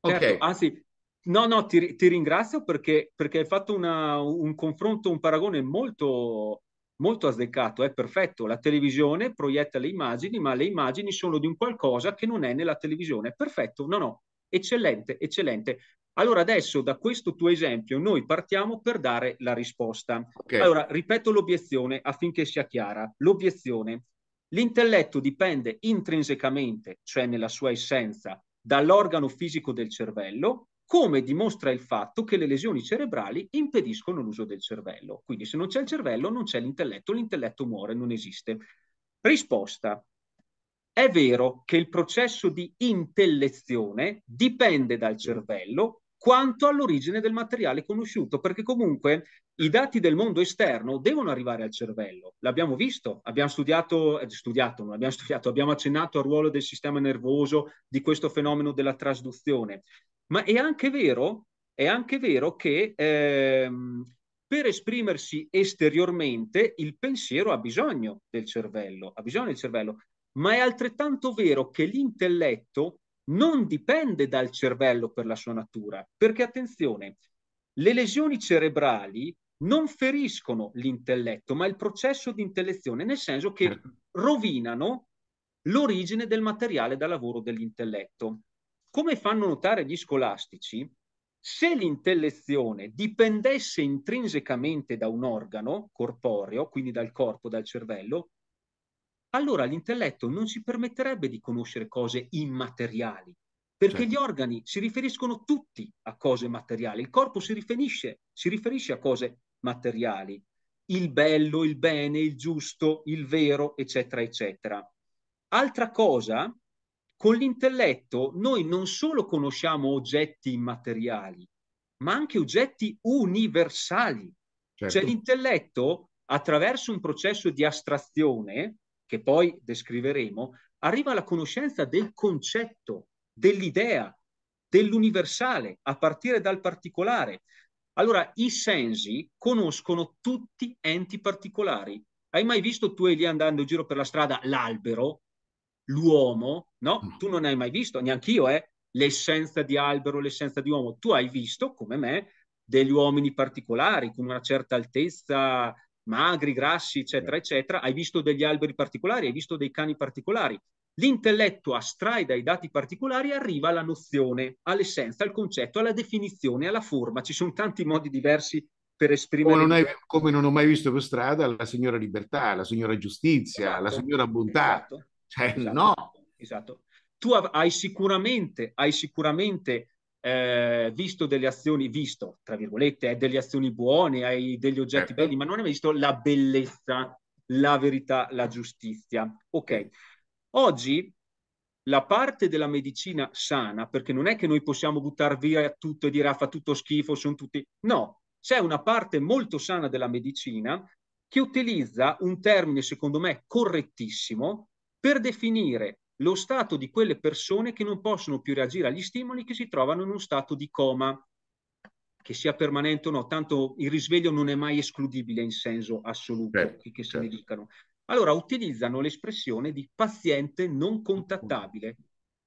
Certo, okay. anzi, no, no, ti, ti ringrazio perché, perché, hai fatto una, un confronto, un paragone molto, molto azzeccato, è perfetto. La televisione proietta le immagini, ma le immagini sono di un qualcosa che non è nella televisione. Perfetto, no, no, eccellente, eccellente. Allora adesso da questo tuo esempio noi partiamo per dare la risposta. Okay. Allora ripeto l'obiezione affinché sia chiara. L'obiezione, l'intelletto dipende intrinsecamente, cioè nella sua essenza, dall'organo fisico del cervello, come dimostra il fatto che le lesioni cerebrali impediscono l'uso del cervello. Quindi se non c'è il cervello non c'è l'intelletto, l'intelletto muore, non esiste. Risposta. È vero che il processo di intellezione dipende dal cervello quanto all'origine del materiale conosciuto, perché comunque i dati del mondo esterno devono arrivare al cervello. L'abbiamo visto, abbiamo studiato, eh, studiato, non abbiamo studiato, abbiamo accennato al ruolo del sistema nervoso, di questo fenomeno della trasduzione. Ma è anche vero, è anche vero che ehm, per esprimersi esteriormente il pensiero ha bisogno del cervello, ha bisogno del cervello, ma è altrettanto vero che l'intelletto non dipende dal cervello per la sua natura, perché attenzione, le lesioni cerebrali non feriscono l'intelletto, ma il processo di intellezione, nel senso che certo. rovinano l'origine del materiale da lavoro dell'intelletto. Come fanno notare gli scolastici, se l'intellezione dipendesse intrinsecamente da un organo corporeo, quindi dal corpo, dal cervello, allora l'intelletto non ci permetterebbe di conoscere cose immateriali, perché certo. gli organi si riferiscono tutti a cose materiali, il corpo si riferisce, si riferisce a cose materiali, il bello, il bene, il giusto, il vero, eccetera, eccetera. Altra cosa, con l'intelletto noi non solo conosciamo oggetti immateriali, ma anche oggetti universali. Cioè, certo. Cioè l'intelletto, attraverso un processo di astrazione, che poi descriveremo, arriva alla conoscenza del concetto, dell'idea, dell'universale, a partire dal particolare. Allora, i sensi conoscono tutti enti particolari. Hai mai visto tu e lì andando in giro per la strada l'albero, l'uomo? No, mm. tu non hai mai visto, neanche io, eh? l'essenza di albero, l'essenza di uomo. Tu hai visto, come me, degli uomini particolari, con una certa altezza, magri, grassi, eccetera, certo. eccetera, hai visto degli alberi particolari, hai visto dei cani particolari. L'intelletto astrae dai dati particolari e arriva alla nozione, all'essenza, al concetto, alla definizione, alla forma. Ci sono tanti modi diversi per esprimere. Come non, hai, come non ho mai visto per strada la signora libertà, la signora giustizia, esatto, la signora bontà. Esatto, cioè, esatto, no. Esatto. Tu hai sicuramente, hai sicuramente eh, visto delle azioni, visto, tra virgolette, eh, delle azioni buone, hai degli oggetti eh. belli, ma non hai mai visto la bellezza, la verità, la giustizia. Ok, oggi la parte della medicina sana, perché non è che noi possiamo buttare via tutto e dire ah, fa tutto schifo, sono tutti... No, c'è una parte molto sana della medicina che utilizza un termine, secondo me, correttissimo per definire lo stato di quelle persone che non possono più reagire agli stimoli, che si trovano in uno stato di coma, che sia permanente o no, tanto il risveglio non è mai escludibile in senso assoluto, certo, che, che certo. ne dicano. Allora utilizzano l'espressione di paziente non contattabile.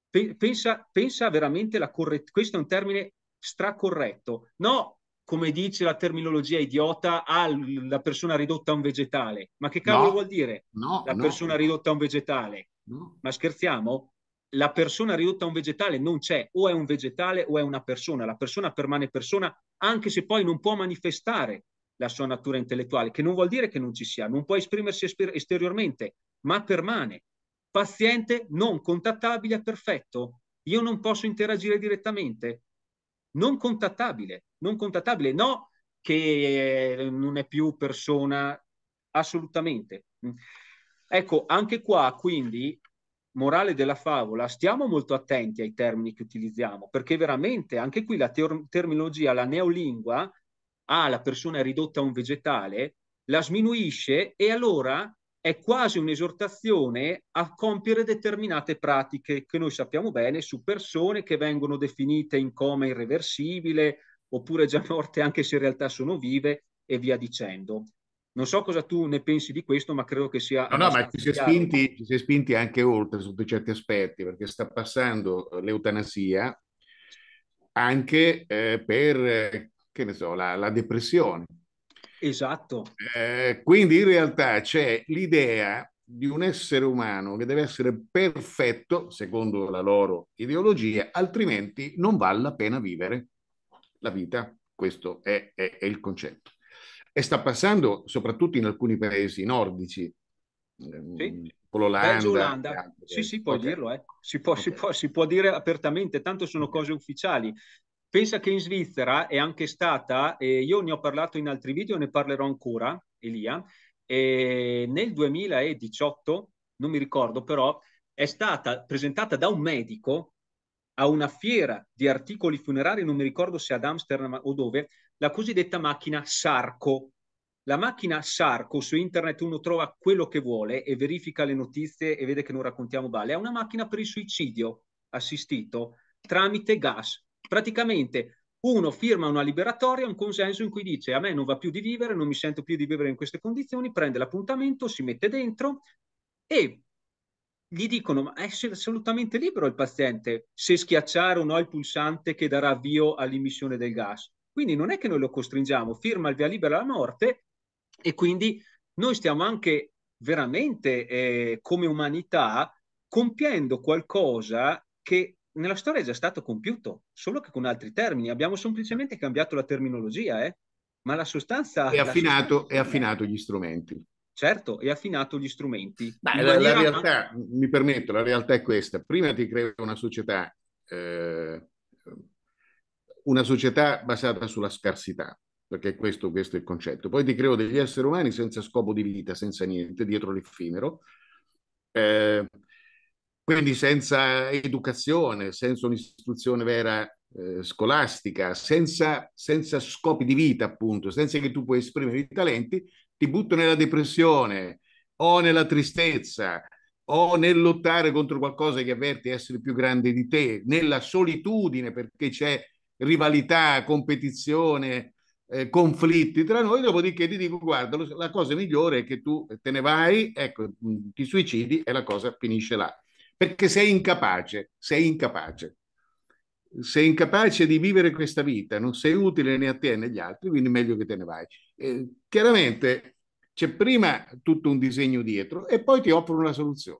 Pensa, pensa veramente la correttezza, questo è un termine stracorretto, no come dice la terminologia idiota, alla ah, persona ridotta a un vegetale. Ma che cavolo no, vuol dire no, la no. persona ridotta a un vegetale? Ma scherziamo? La persona ridotta a un vegetale non c'è, o è un vegetale o è una persona. La persona permane persona anche se poi non può manifestare la sua natura intellettuale, che non vuol dire che non ci sia, non può esprimersi esper- esteriormente, ma permane. Paziente non contattabile perfetto. Io non posso interagire direttamente. Non contattabile, non contattabile, no che eh, non è più persona, assolutamente. Ecco, anche qua, quindi, morale della favola, stiamo molto attenti ai termini che utilizziamo, perché veramente anche qui la ter- terminologia, la neolingua, ah, la persona è ridotta a un vegetale, la sminuisce e allora è quasi un'esortazione a compiere determinate pratiche che noi sappiamo bene su persone che vengono definite in coma irreversibile oppure già morte anche se in realtà sono vive e via dicendo. Non so cosa tu ne pensi di questo, ma credo che sia... No, no, ma ci si, spinti, ci si, è spinti, anche oltre sotto certi aspetti, perché sta passando eh, l'eutanasia anche eh, per, eh, che ne so, la, la depressione. Esatto. Eh, quindi in realtà c'è l'idea di un essere umano che deve essere perfetto, secondo la loro ideologia, altrimenti non vale la pena vivere la vita. Questo è, è, è il concetto e sta passando soprattutto in alcuni paesi nordici. Sì. Ehm, con l'Olanda. Sì, sì, puoi okay. dirlo, eh. si, può, okay. si, può, si può dire apertamente, tanto sono cose ufficiali. Pensa che in Svizzera è anche stata, eh, io ne ho parlato in altri video, ne parlerò ancora, Elia, eh, nel 2018, non mi ricordo però, è stata presentata da un medico a una fiera di articoli funerari, non mi ricordo se ad Amsterdam o dove, la cosiddetta macchina Sarco. La macchina Sarco su internet uno trova quello che vuole e verifica le notizie e vede che non raccontiamo male. È una macchina per il suicidio assistito tramite gas. Praticamente uno firma una liberatoria, un consenso in cui dice a me non va più di vivere, non mi sento più di vivere in queste condizioni, prende l'appuntamento, si mette dentro e gli dicono ma è assolutamente libero il paziente se schiacciare o no il pulsante che darà avvio all'emissione del gas. Quindi non è che noi lo costringiamo, firma il via libera alla morte e quindi noi stiamo anche veramente eh, come umanità compiendo qualcosa che nella storia è già stato compiuto, solo che con altri termini. Abbiamo semplicemente cambiato la terminologia, eh? ma la sostanza... E affinato, affinato gli strumenti. Certo, e affinato gli strumenti. Beh, la, la, realtà, mi permetto, la realtà è questa. Prima ti crei una società eh, una società basata sulla scarsità, perché questo, questo è il concetto. Poi ti creo degli esseri umani senza scopo di vita, senza niente, dietro l'effimero, eh, quindi senza educazione, senza un'istruzione vera eh, scolastica, senza, senza scopi di vita, appunto, senza che tu puoi esprimere i talenti, ti butto nella depressione o nella tristezza o nel lottare contro qualcosa che avverti essere più grande di te, nella solitudine perché c'è rivalità, competizione, eh, conflitti tra noi, dopodiché ti dico guarda, la cosa migliore è che tu te ne vai, ecco, ti suicidi e la cosa finisce là. Perché sei incapace, sei incapace. Sei incapace di vivere questa vita, non sei utile né a te né agli altri, quindi meglio che te ne vai. Eh, chiaramente c'è prima tutto un disegno dietro e poi ti offro una soluzione.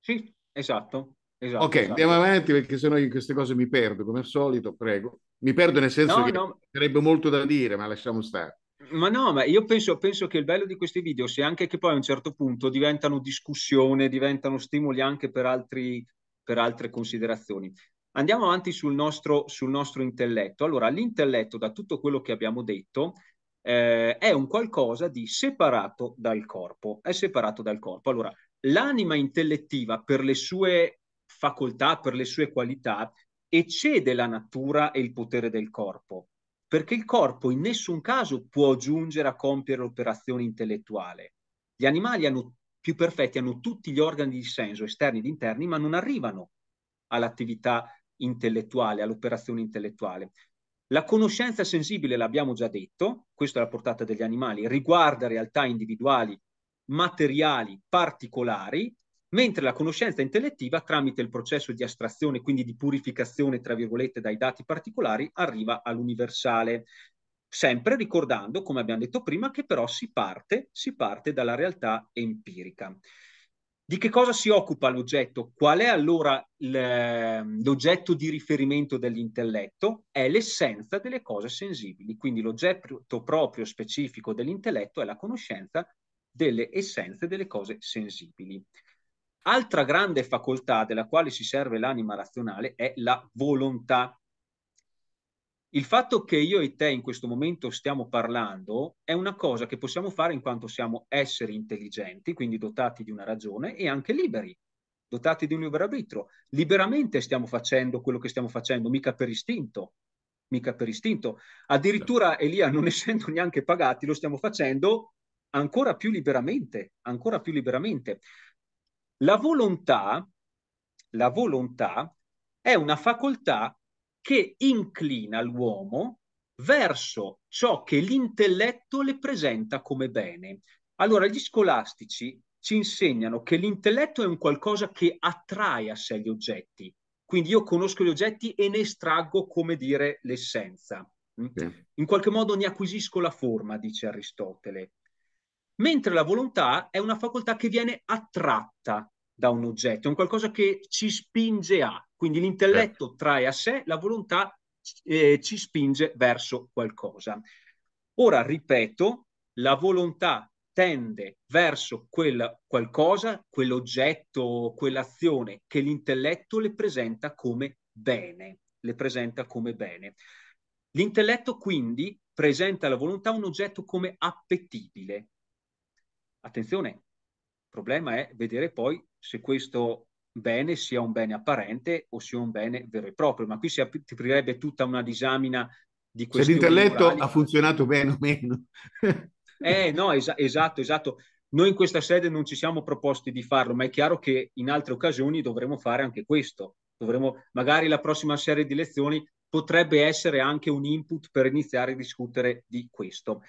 Sì, esatto. Esatto, ok, esatto. andiamo avanti perché sennò io queste cose mi perdo, come al solito, prego. Mi perdo nel senso no, che no. sarebbe molto da dire, ma lasciamo stare. Ma no, ma io penso, penso, che il bello di questi video sia anche che poi a un certo punto diventano discussione, diventano stimoli anche per, altri, per altre considerazioni. Andiamo avanti sul nostro, sul nostro intelletto. Allora, l'intelletto, da tutto quello che abbiamo detto, eh, è un qualcosa di separato dal corpo. È separato dal corpo. Allora, l'anima intellettiva, per le sue facoltà, per le sue qualità eccede la natura e il potere del corpo, perché il corpo in nessun caso può giungere a compiere l'operazione intellettuale. Gli animali hanno, più perfetti hanno tutti gli organi di senso, esterni ed interni, ma non arrivano all'attività intellettuale, all'operazione intellettuale. La conoscenza sensibile, l'abbiamo già detto, questa è la portata degli animali, riguarda realtà individuali, materiali, particolari, mentre la conoscenza intellettiva tramite il processo di astrazione, quindi di purificazione, tra virgolette, dai dati particolari, arriva all'universale. Sempre ricordando, come abbiamo detto prima, che però si parte, si parte dalla realtà empirica. Di che cosa si occupa l'oggetto? Qual è allora l'oggetto di riferimento dell'intelletto? È l'essenza delle cose sensibili, quindi l'oggetto proprio specifico dell'intelletto è la conoscenza delle essenze delle cose sensibili. Altra grande facoltà della quale si serve l'anima razionale è la volontà. Il fatto che io e te in questo momento stiamo parlando è una cosa che possiamo fare in quanto siamo esseri intelligenti, quindi dotati di una ragione e anche liberi, dotati di un libero arbitro. Liberamente stiamo facendo quello che stiamo facendo, mica per istinto, mica per istinto. Addirittura certo. Elia, non essendo neanche pagati, lo stiamo facendo ancora più liberamente, ancora più liberamente. La volontà, la volontà è una facoltà che inclina l'uomo verso ciò che l'intelletto le presenta come bene. Allora, gli scolastici ci insegnano che l'intelletto è un qualcosa che attrae a sé gli oggetti, quindi io conosco gli oggetti e ne estraggo, come dire, l'essenza. Mm? In qualche modo ne acquisisco la forma, dice Aristotele mentre la volontà è una facoltà che viene attratta da un oggetto, è un qualcosa che ci spinge a, quindi l'intelletto certo. trae a sé, la volontà eh, ci spinge verso qualcosa. Ora, ripeto, la volontà tende verso quel qualcosa, quell'oggetto, quell'azione che l'intelletto le presenta come bene, le presenta come bene. L'intelletto quindi presenta alla volontà un oggetto come appetibile, Attenzione, il problema è vedere poi se questo bene sia un bene apparente o sia un bene vero e proprio, ma qui si aprirebbe tutta una disamina di questo. Se l'intelletto morali. ha funzionato bene o meno. eh no, es- esatto, esatto. Noi in questa sede non ci siamo proposti di farlo, ma è chiaro che in altre occasioni dovremo fare anche questo. Dovremo, magari la prossima serie di lezioni potrebbe essere anche un input per iniziare a discutere di questo.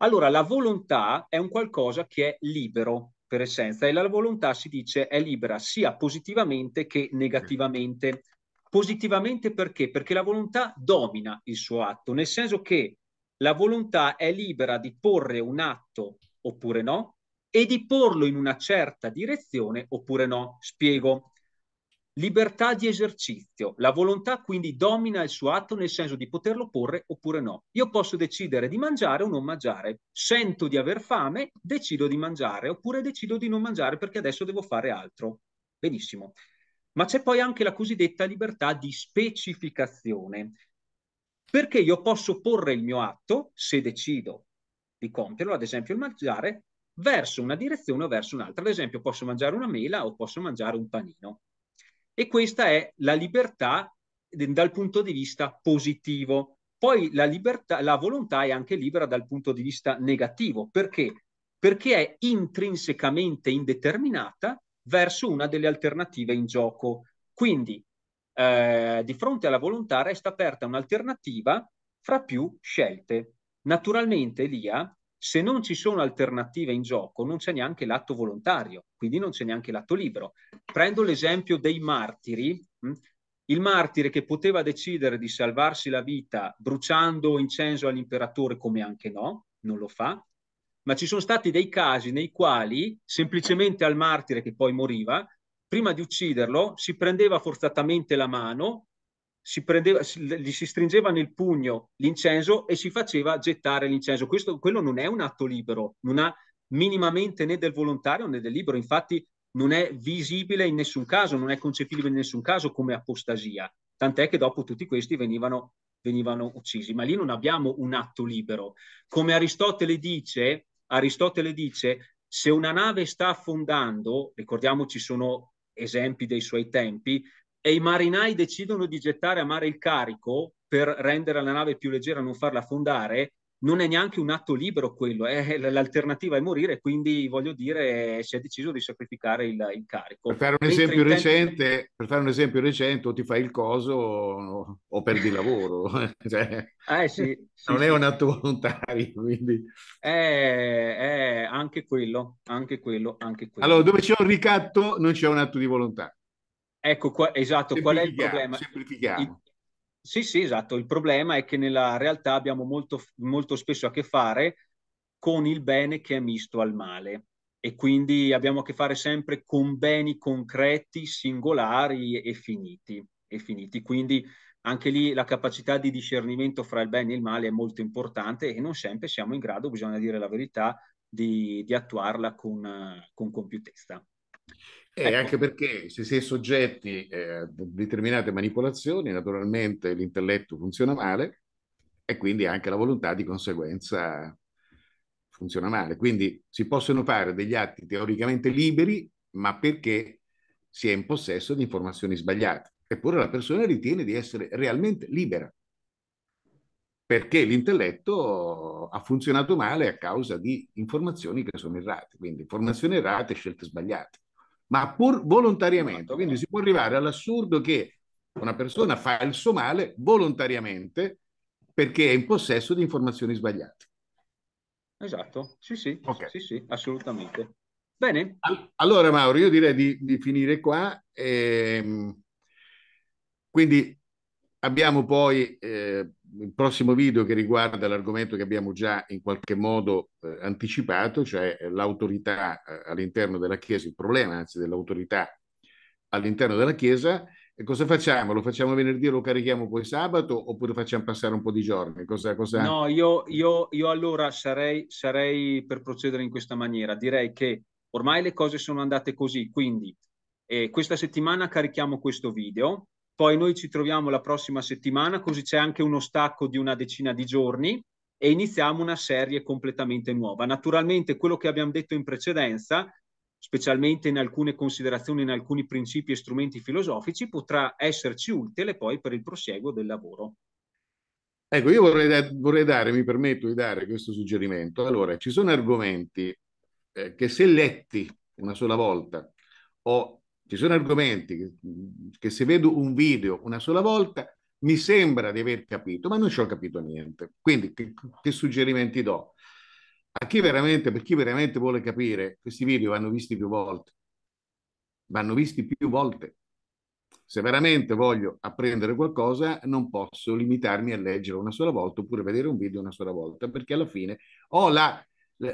Allora, la volontà è un qualcosa che è libero per essenza e la volontà si dice è libera sia positivamente che negativamente. Positivamente perché? Perché la volontà domina il suo atto, nel senso che la volontà è libera di porre un atto oppure no e di porlo in una certa direzione oppure no. Spiego. Libertà di esercizio. La volontà quindi domina il suo atto nel senso di poterlo porre oppure no. Io posso decidere di mangiare o non mangiare. Sento di aver fame, decido di mangiare oppure decido di non mangiare perché adesso devo fare altro. Benissimo. Ma c'è poi anche la cosiddetta libertà di specificazione. Perché io posso porre il mio atto, se decido di compierlo, ad esempio il mangiare, verso una direzione o verso un'altra. Ad esempio posso mangiare una mela o posso mangiare un panino e questa è la libertà dal punto di vista positivo. Poi la, libertà, la volontà è anche libera dal punto di vista negativo. Perché? Perché è intrinsecamente indeterminata verso una delle alternative in gioco. Quindi eh, di fronte alla volontà resta aperta un'alternativa fra più scelte. Naturalmente Elia se non ci sono alternative in gioco, non c'è neanche l'atto volontario, quindi non c'è neanche l'atto libero. Prendo l'esempio dei martiri. Hm? Il martire che poteva decidere di salvarsi la vita bruciando incenso all'imperatore, come anche no, non lo fa, ma ci sono stati dei casi nei quali semplicemente al martire che poi moriva, prima di ucciderlo si prendeva forzatamente la mano si prendeva, gli si stringeva nel pugno l'incenso e si faceva gettare l'incenso. Questo, quello non è un atto libero, non ha minimamente né del volontario né del libero, infatti non è visibile in nessun caso, non è concepibile in nessun caso come apostasia, tant'è che dopo tutti questi venivano, venivano uccisi, ma lì non abbiamo un atto libero. Come Aristotele dice, Aristotele dice se una nave sta affondando, ricordiamoci sono esempi dei suoi tempi, e i marinai decidono di gettare a mare il carico per rendere la nave più leggera, e non farla affondare, non è neanche un atto libero quello, eh? eh l'alternativa è morire, quindi voglio dire si è deciso di sacrificare il, il carico. Per fare, un Mentre esempio recente, per fare un esempio recente, o ti fai il coso o, o perdi lavoro, cioè, eh, sì, sì, non sì, è un atto volontario. Quindi... È, eh, è eh, anche quello, anche quello, anche quello. Allora, dove c'è un ricatto non c'è un atto di volontà. Ecco, qua, esatto, qual è il problema? Semplifichiamo. Il, sì, sì, esatto. Il problema è che nella realtà abbiamo molto, molto spesso a che fare con il bene che è misto al male e quindi abbiamo a che fare sempre con beni concreti, singolari e finiti. E finiti. Quindi anche lì la capacità di discernimento fra il bene e il male è molto importante e non sempre siamo in grado, bisogna dire la verità, di, di attuarla con, con compiutezza. E ecco. Anche perché se si è soggetti eh, a determinate manipolazioni, naturalmente l'intelletto funziona male e quindi anche la volontà di conseguenza funziona male. Quindi si possono fare degli atti teoricamente liberi, ma perché si è in possesso di informazioni sbagliate. Eppure la persona ritiene di essere realmente libera, perché l'intelletto ha funzionato male a causa di informazioni che sono errate, quindi informazioni errate scelte sbagliate ma pur volontariamente. Esatto, quindi esatto. si può arrivare all'assurdo che una persona fa il suo male volontariamente perché è in possesso di informazioni sbagliate. Esatto, sì, sì, okay. sì, sì, assolutamente. Bene. Allora, Mauro, io direi di, di finire qua. Ehm, quindi abbiamo poi eh, il prossimo video che riguarda l'argomento che abbiamo già in qualche modo eh, anticipato, cioè eh, l'autorità eh, all'interno della Chiesa, il problema anzi dell'autorità all'interno della Chiesa, e cosa facciamo? Lo facciamo venerdì e lo carichiamo poi sabato oppure facciamo passare un po' di giorni? Cosa, cosa... No, io, io, io allora sarei, sarei per procedere in questa maniera. Direi che ormai le cose sono andate così, quindi eh, questa settimana carichiamo questo video, poi noi ci troviamo la prossima settimana, così c'è anche uno stacco di una decina di giorni e iniziamo una serie completamente nuova. Naturalmente quello che abbiamo detto in precedenza, specialmente in alcune considerazioni, in alcuni principi e strumenti filosofici, potrà esserci utile poi per il prosieguo del lavoro. Ecco, io vorrei, da- vorrei dare, mi permetto di dare questo suggerimento. Allora, ci sono argomenti eh, che se letti una sola volta o ci sono argomenti che, che se vedo un video una sola volta mi sembra di aver capito, ma non ci ho capito niente. Quindi che, che suggerimenti do? A chi veramente, per chi veramente vuole capire, questi video vanno visti più volte. Vanno visti più volte. Se veramente voglio apprendere qualcosa, non posso limitarmi a leggere una sola volta oppure vedere un video una sola volta, perché alla fine ho la,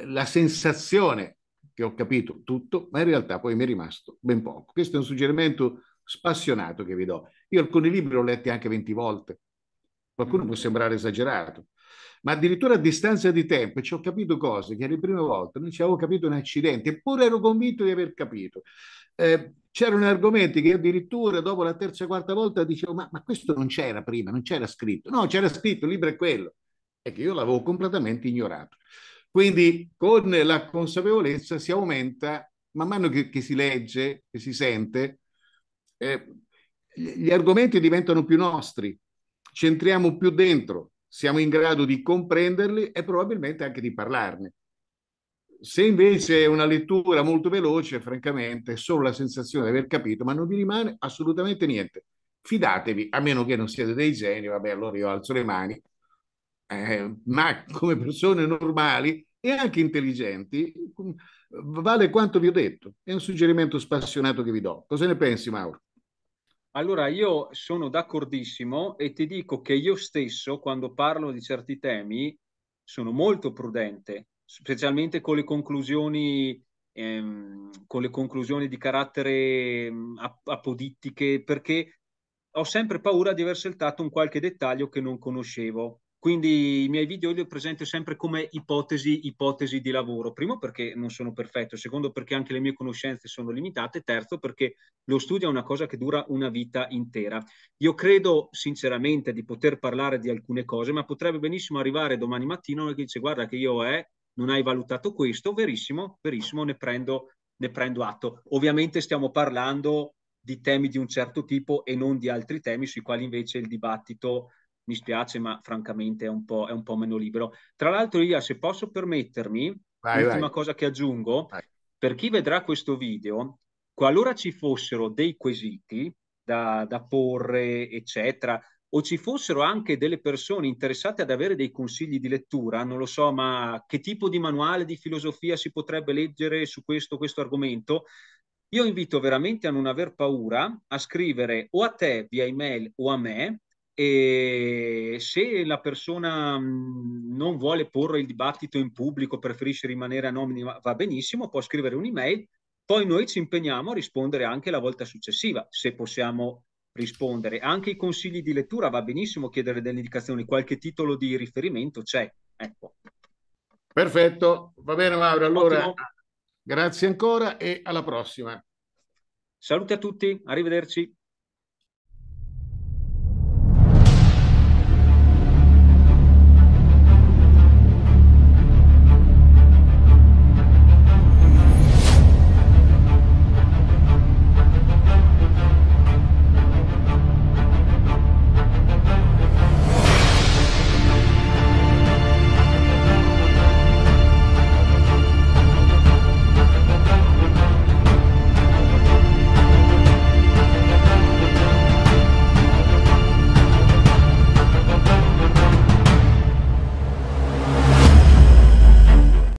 la sensazione che ho capito tutto, ma in realtà poi mi è rimasto ben poco. Questo è un suggerimento spassionato che vi do. Io alcuni libri ho letti anche 20 volte, qualcuno mm. può sembrare esagerato, ma addirittura a distanza di tempo ci ho capito cose che le prime volte non ci avevo capito un accidente, eppure ero convinto di aver capito. Eh, c'erano argomenti che addirittura dopo la terza e quarta volta dicevo ma, ma, questo non c'era prima, non c'era scritto. No, c'era scritto, il libro è quello. E che io l'avevo completamente ignorato. Quindi con la consapevolezza si aumenta, man mano che, che si legge, che si sente, eh, gli argomenti diventano più nostri, ci entriamo più dentro, siamo in grado di comprenderli e probabilmente anche di parlarne. Se invece è una lettura molto veloce, francamente, è solo la sensazione di aver capito, ma non vi rimane assolutamente niente. Fidatevi, a meno che non siate dei geni, vabbè, allora io alzo le mani, eh, ma come persone normali e anche intelligenti, vale quanto vi ho detto. È un suggerimento spassionato che vi do. Cosa ne pensi, Mauro? Allora, io sono d'accordissimo e ti dico che io stesso, quando parlo di certi temi, sono molto prudente, specialmente con le conclusioni, ehm, con le conclusioni di carattere mm, ap- apodittiche, perché ho sempre paura di aver saltato un qualche dettaglio che non conoscevo. Quindi i miei video li presento sempre come ipotesi, ipotesi di lavoro. Primo perché non sono perfetto, secondo perché anche le mie conoscenze sono limitate, terzo perché lo studio è una cosa che dura una vita intera. Io credo sinceramente di poter parlare di alcune cose, ma potrebbe benissimo arrivare domani mattino e dice guarda che io è, eh, non hai valutato questo, verissimo, verissimo, ne prendo, ne prendo atto. Ovviamente stiamo parlando di temi di un certo tipo e non di altri temi sui quali invece il dibattito mi spiace, ma francamente è un po', è un po meno libero. Tra l'altro, Ilia, se posso permettermi, vai, l'ultima vai. cosa che aggiungo, vai. per chi vedrà questo video, qualora ci fossero dei quesiti da, da porre, eccetera, o ci fossero anche delle persone interessate ad avere dei consigli di lettura, non lo so, ma che tipo di manuale di filosofia si potrebbe leggere su questo, questo argomento, io invito veramente a non aver paura a scrivere o a te via email o a me e se la persona mhmm, non vuole porre il dibattito in pubblico, preferisce rimanere anonima, va benissimo, può scrivere un'email, poi noi ci impegniamo a rispondere anche la volta successiva, se possiamo rispondere. Anche i consigli di lettura va benissimo chiedere delle indicazioni, qualche titolo di riferimento c'è. Ecco. Perfetto, va bene Mauro, allora Ottimo. grazie ancora e alla prossima. Saluti a tutti, arrivederci.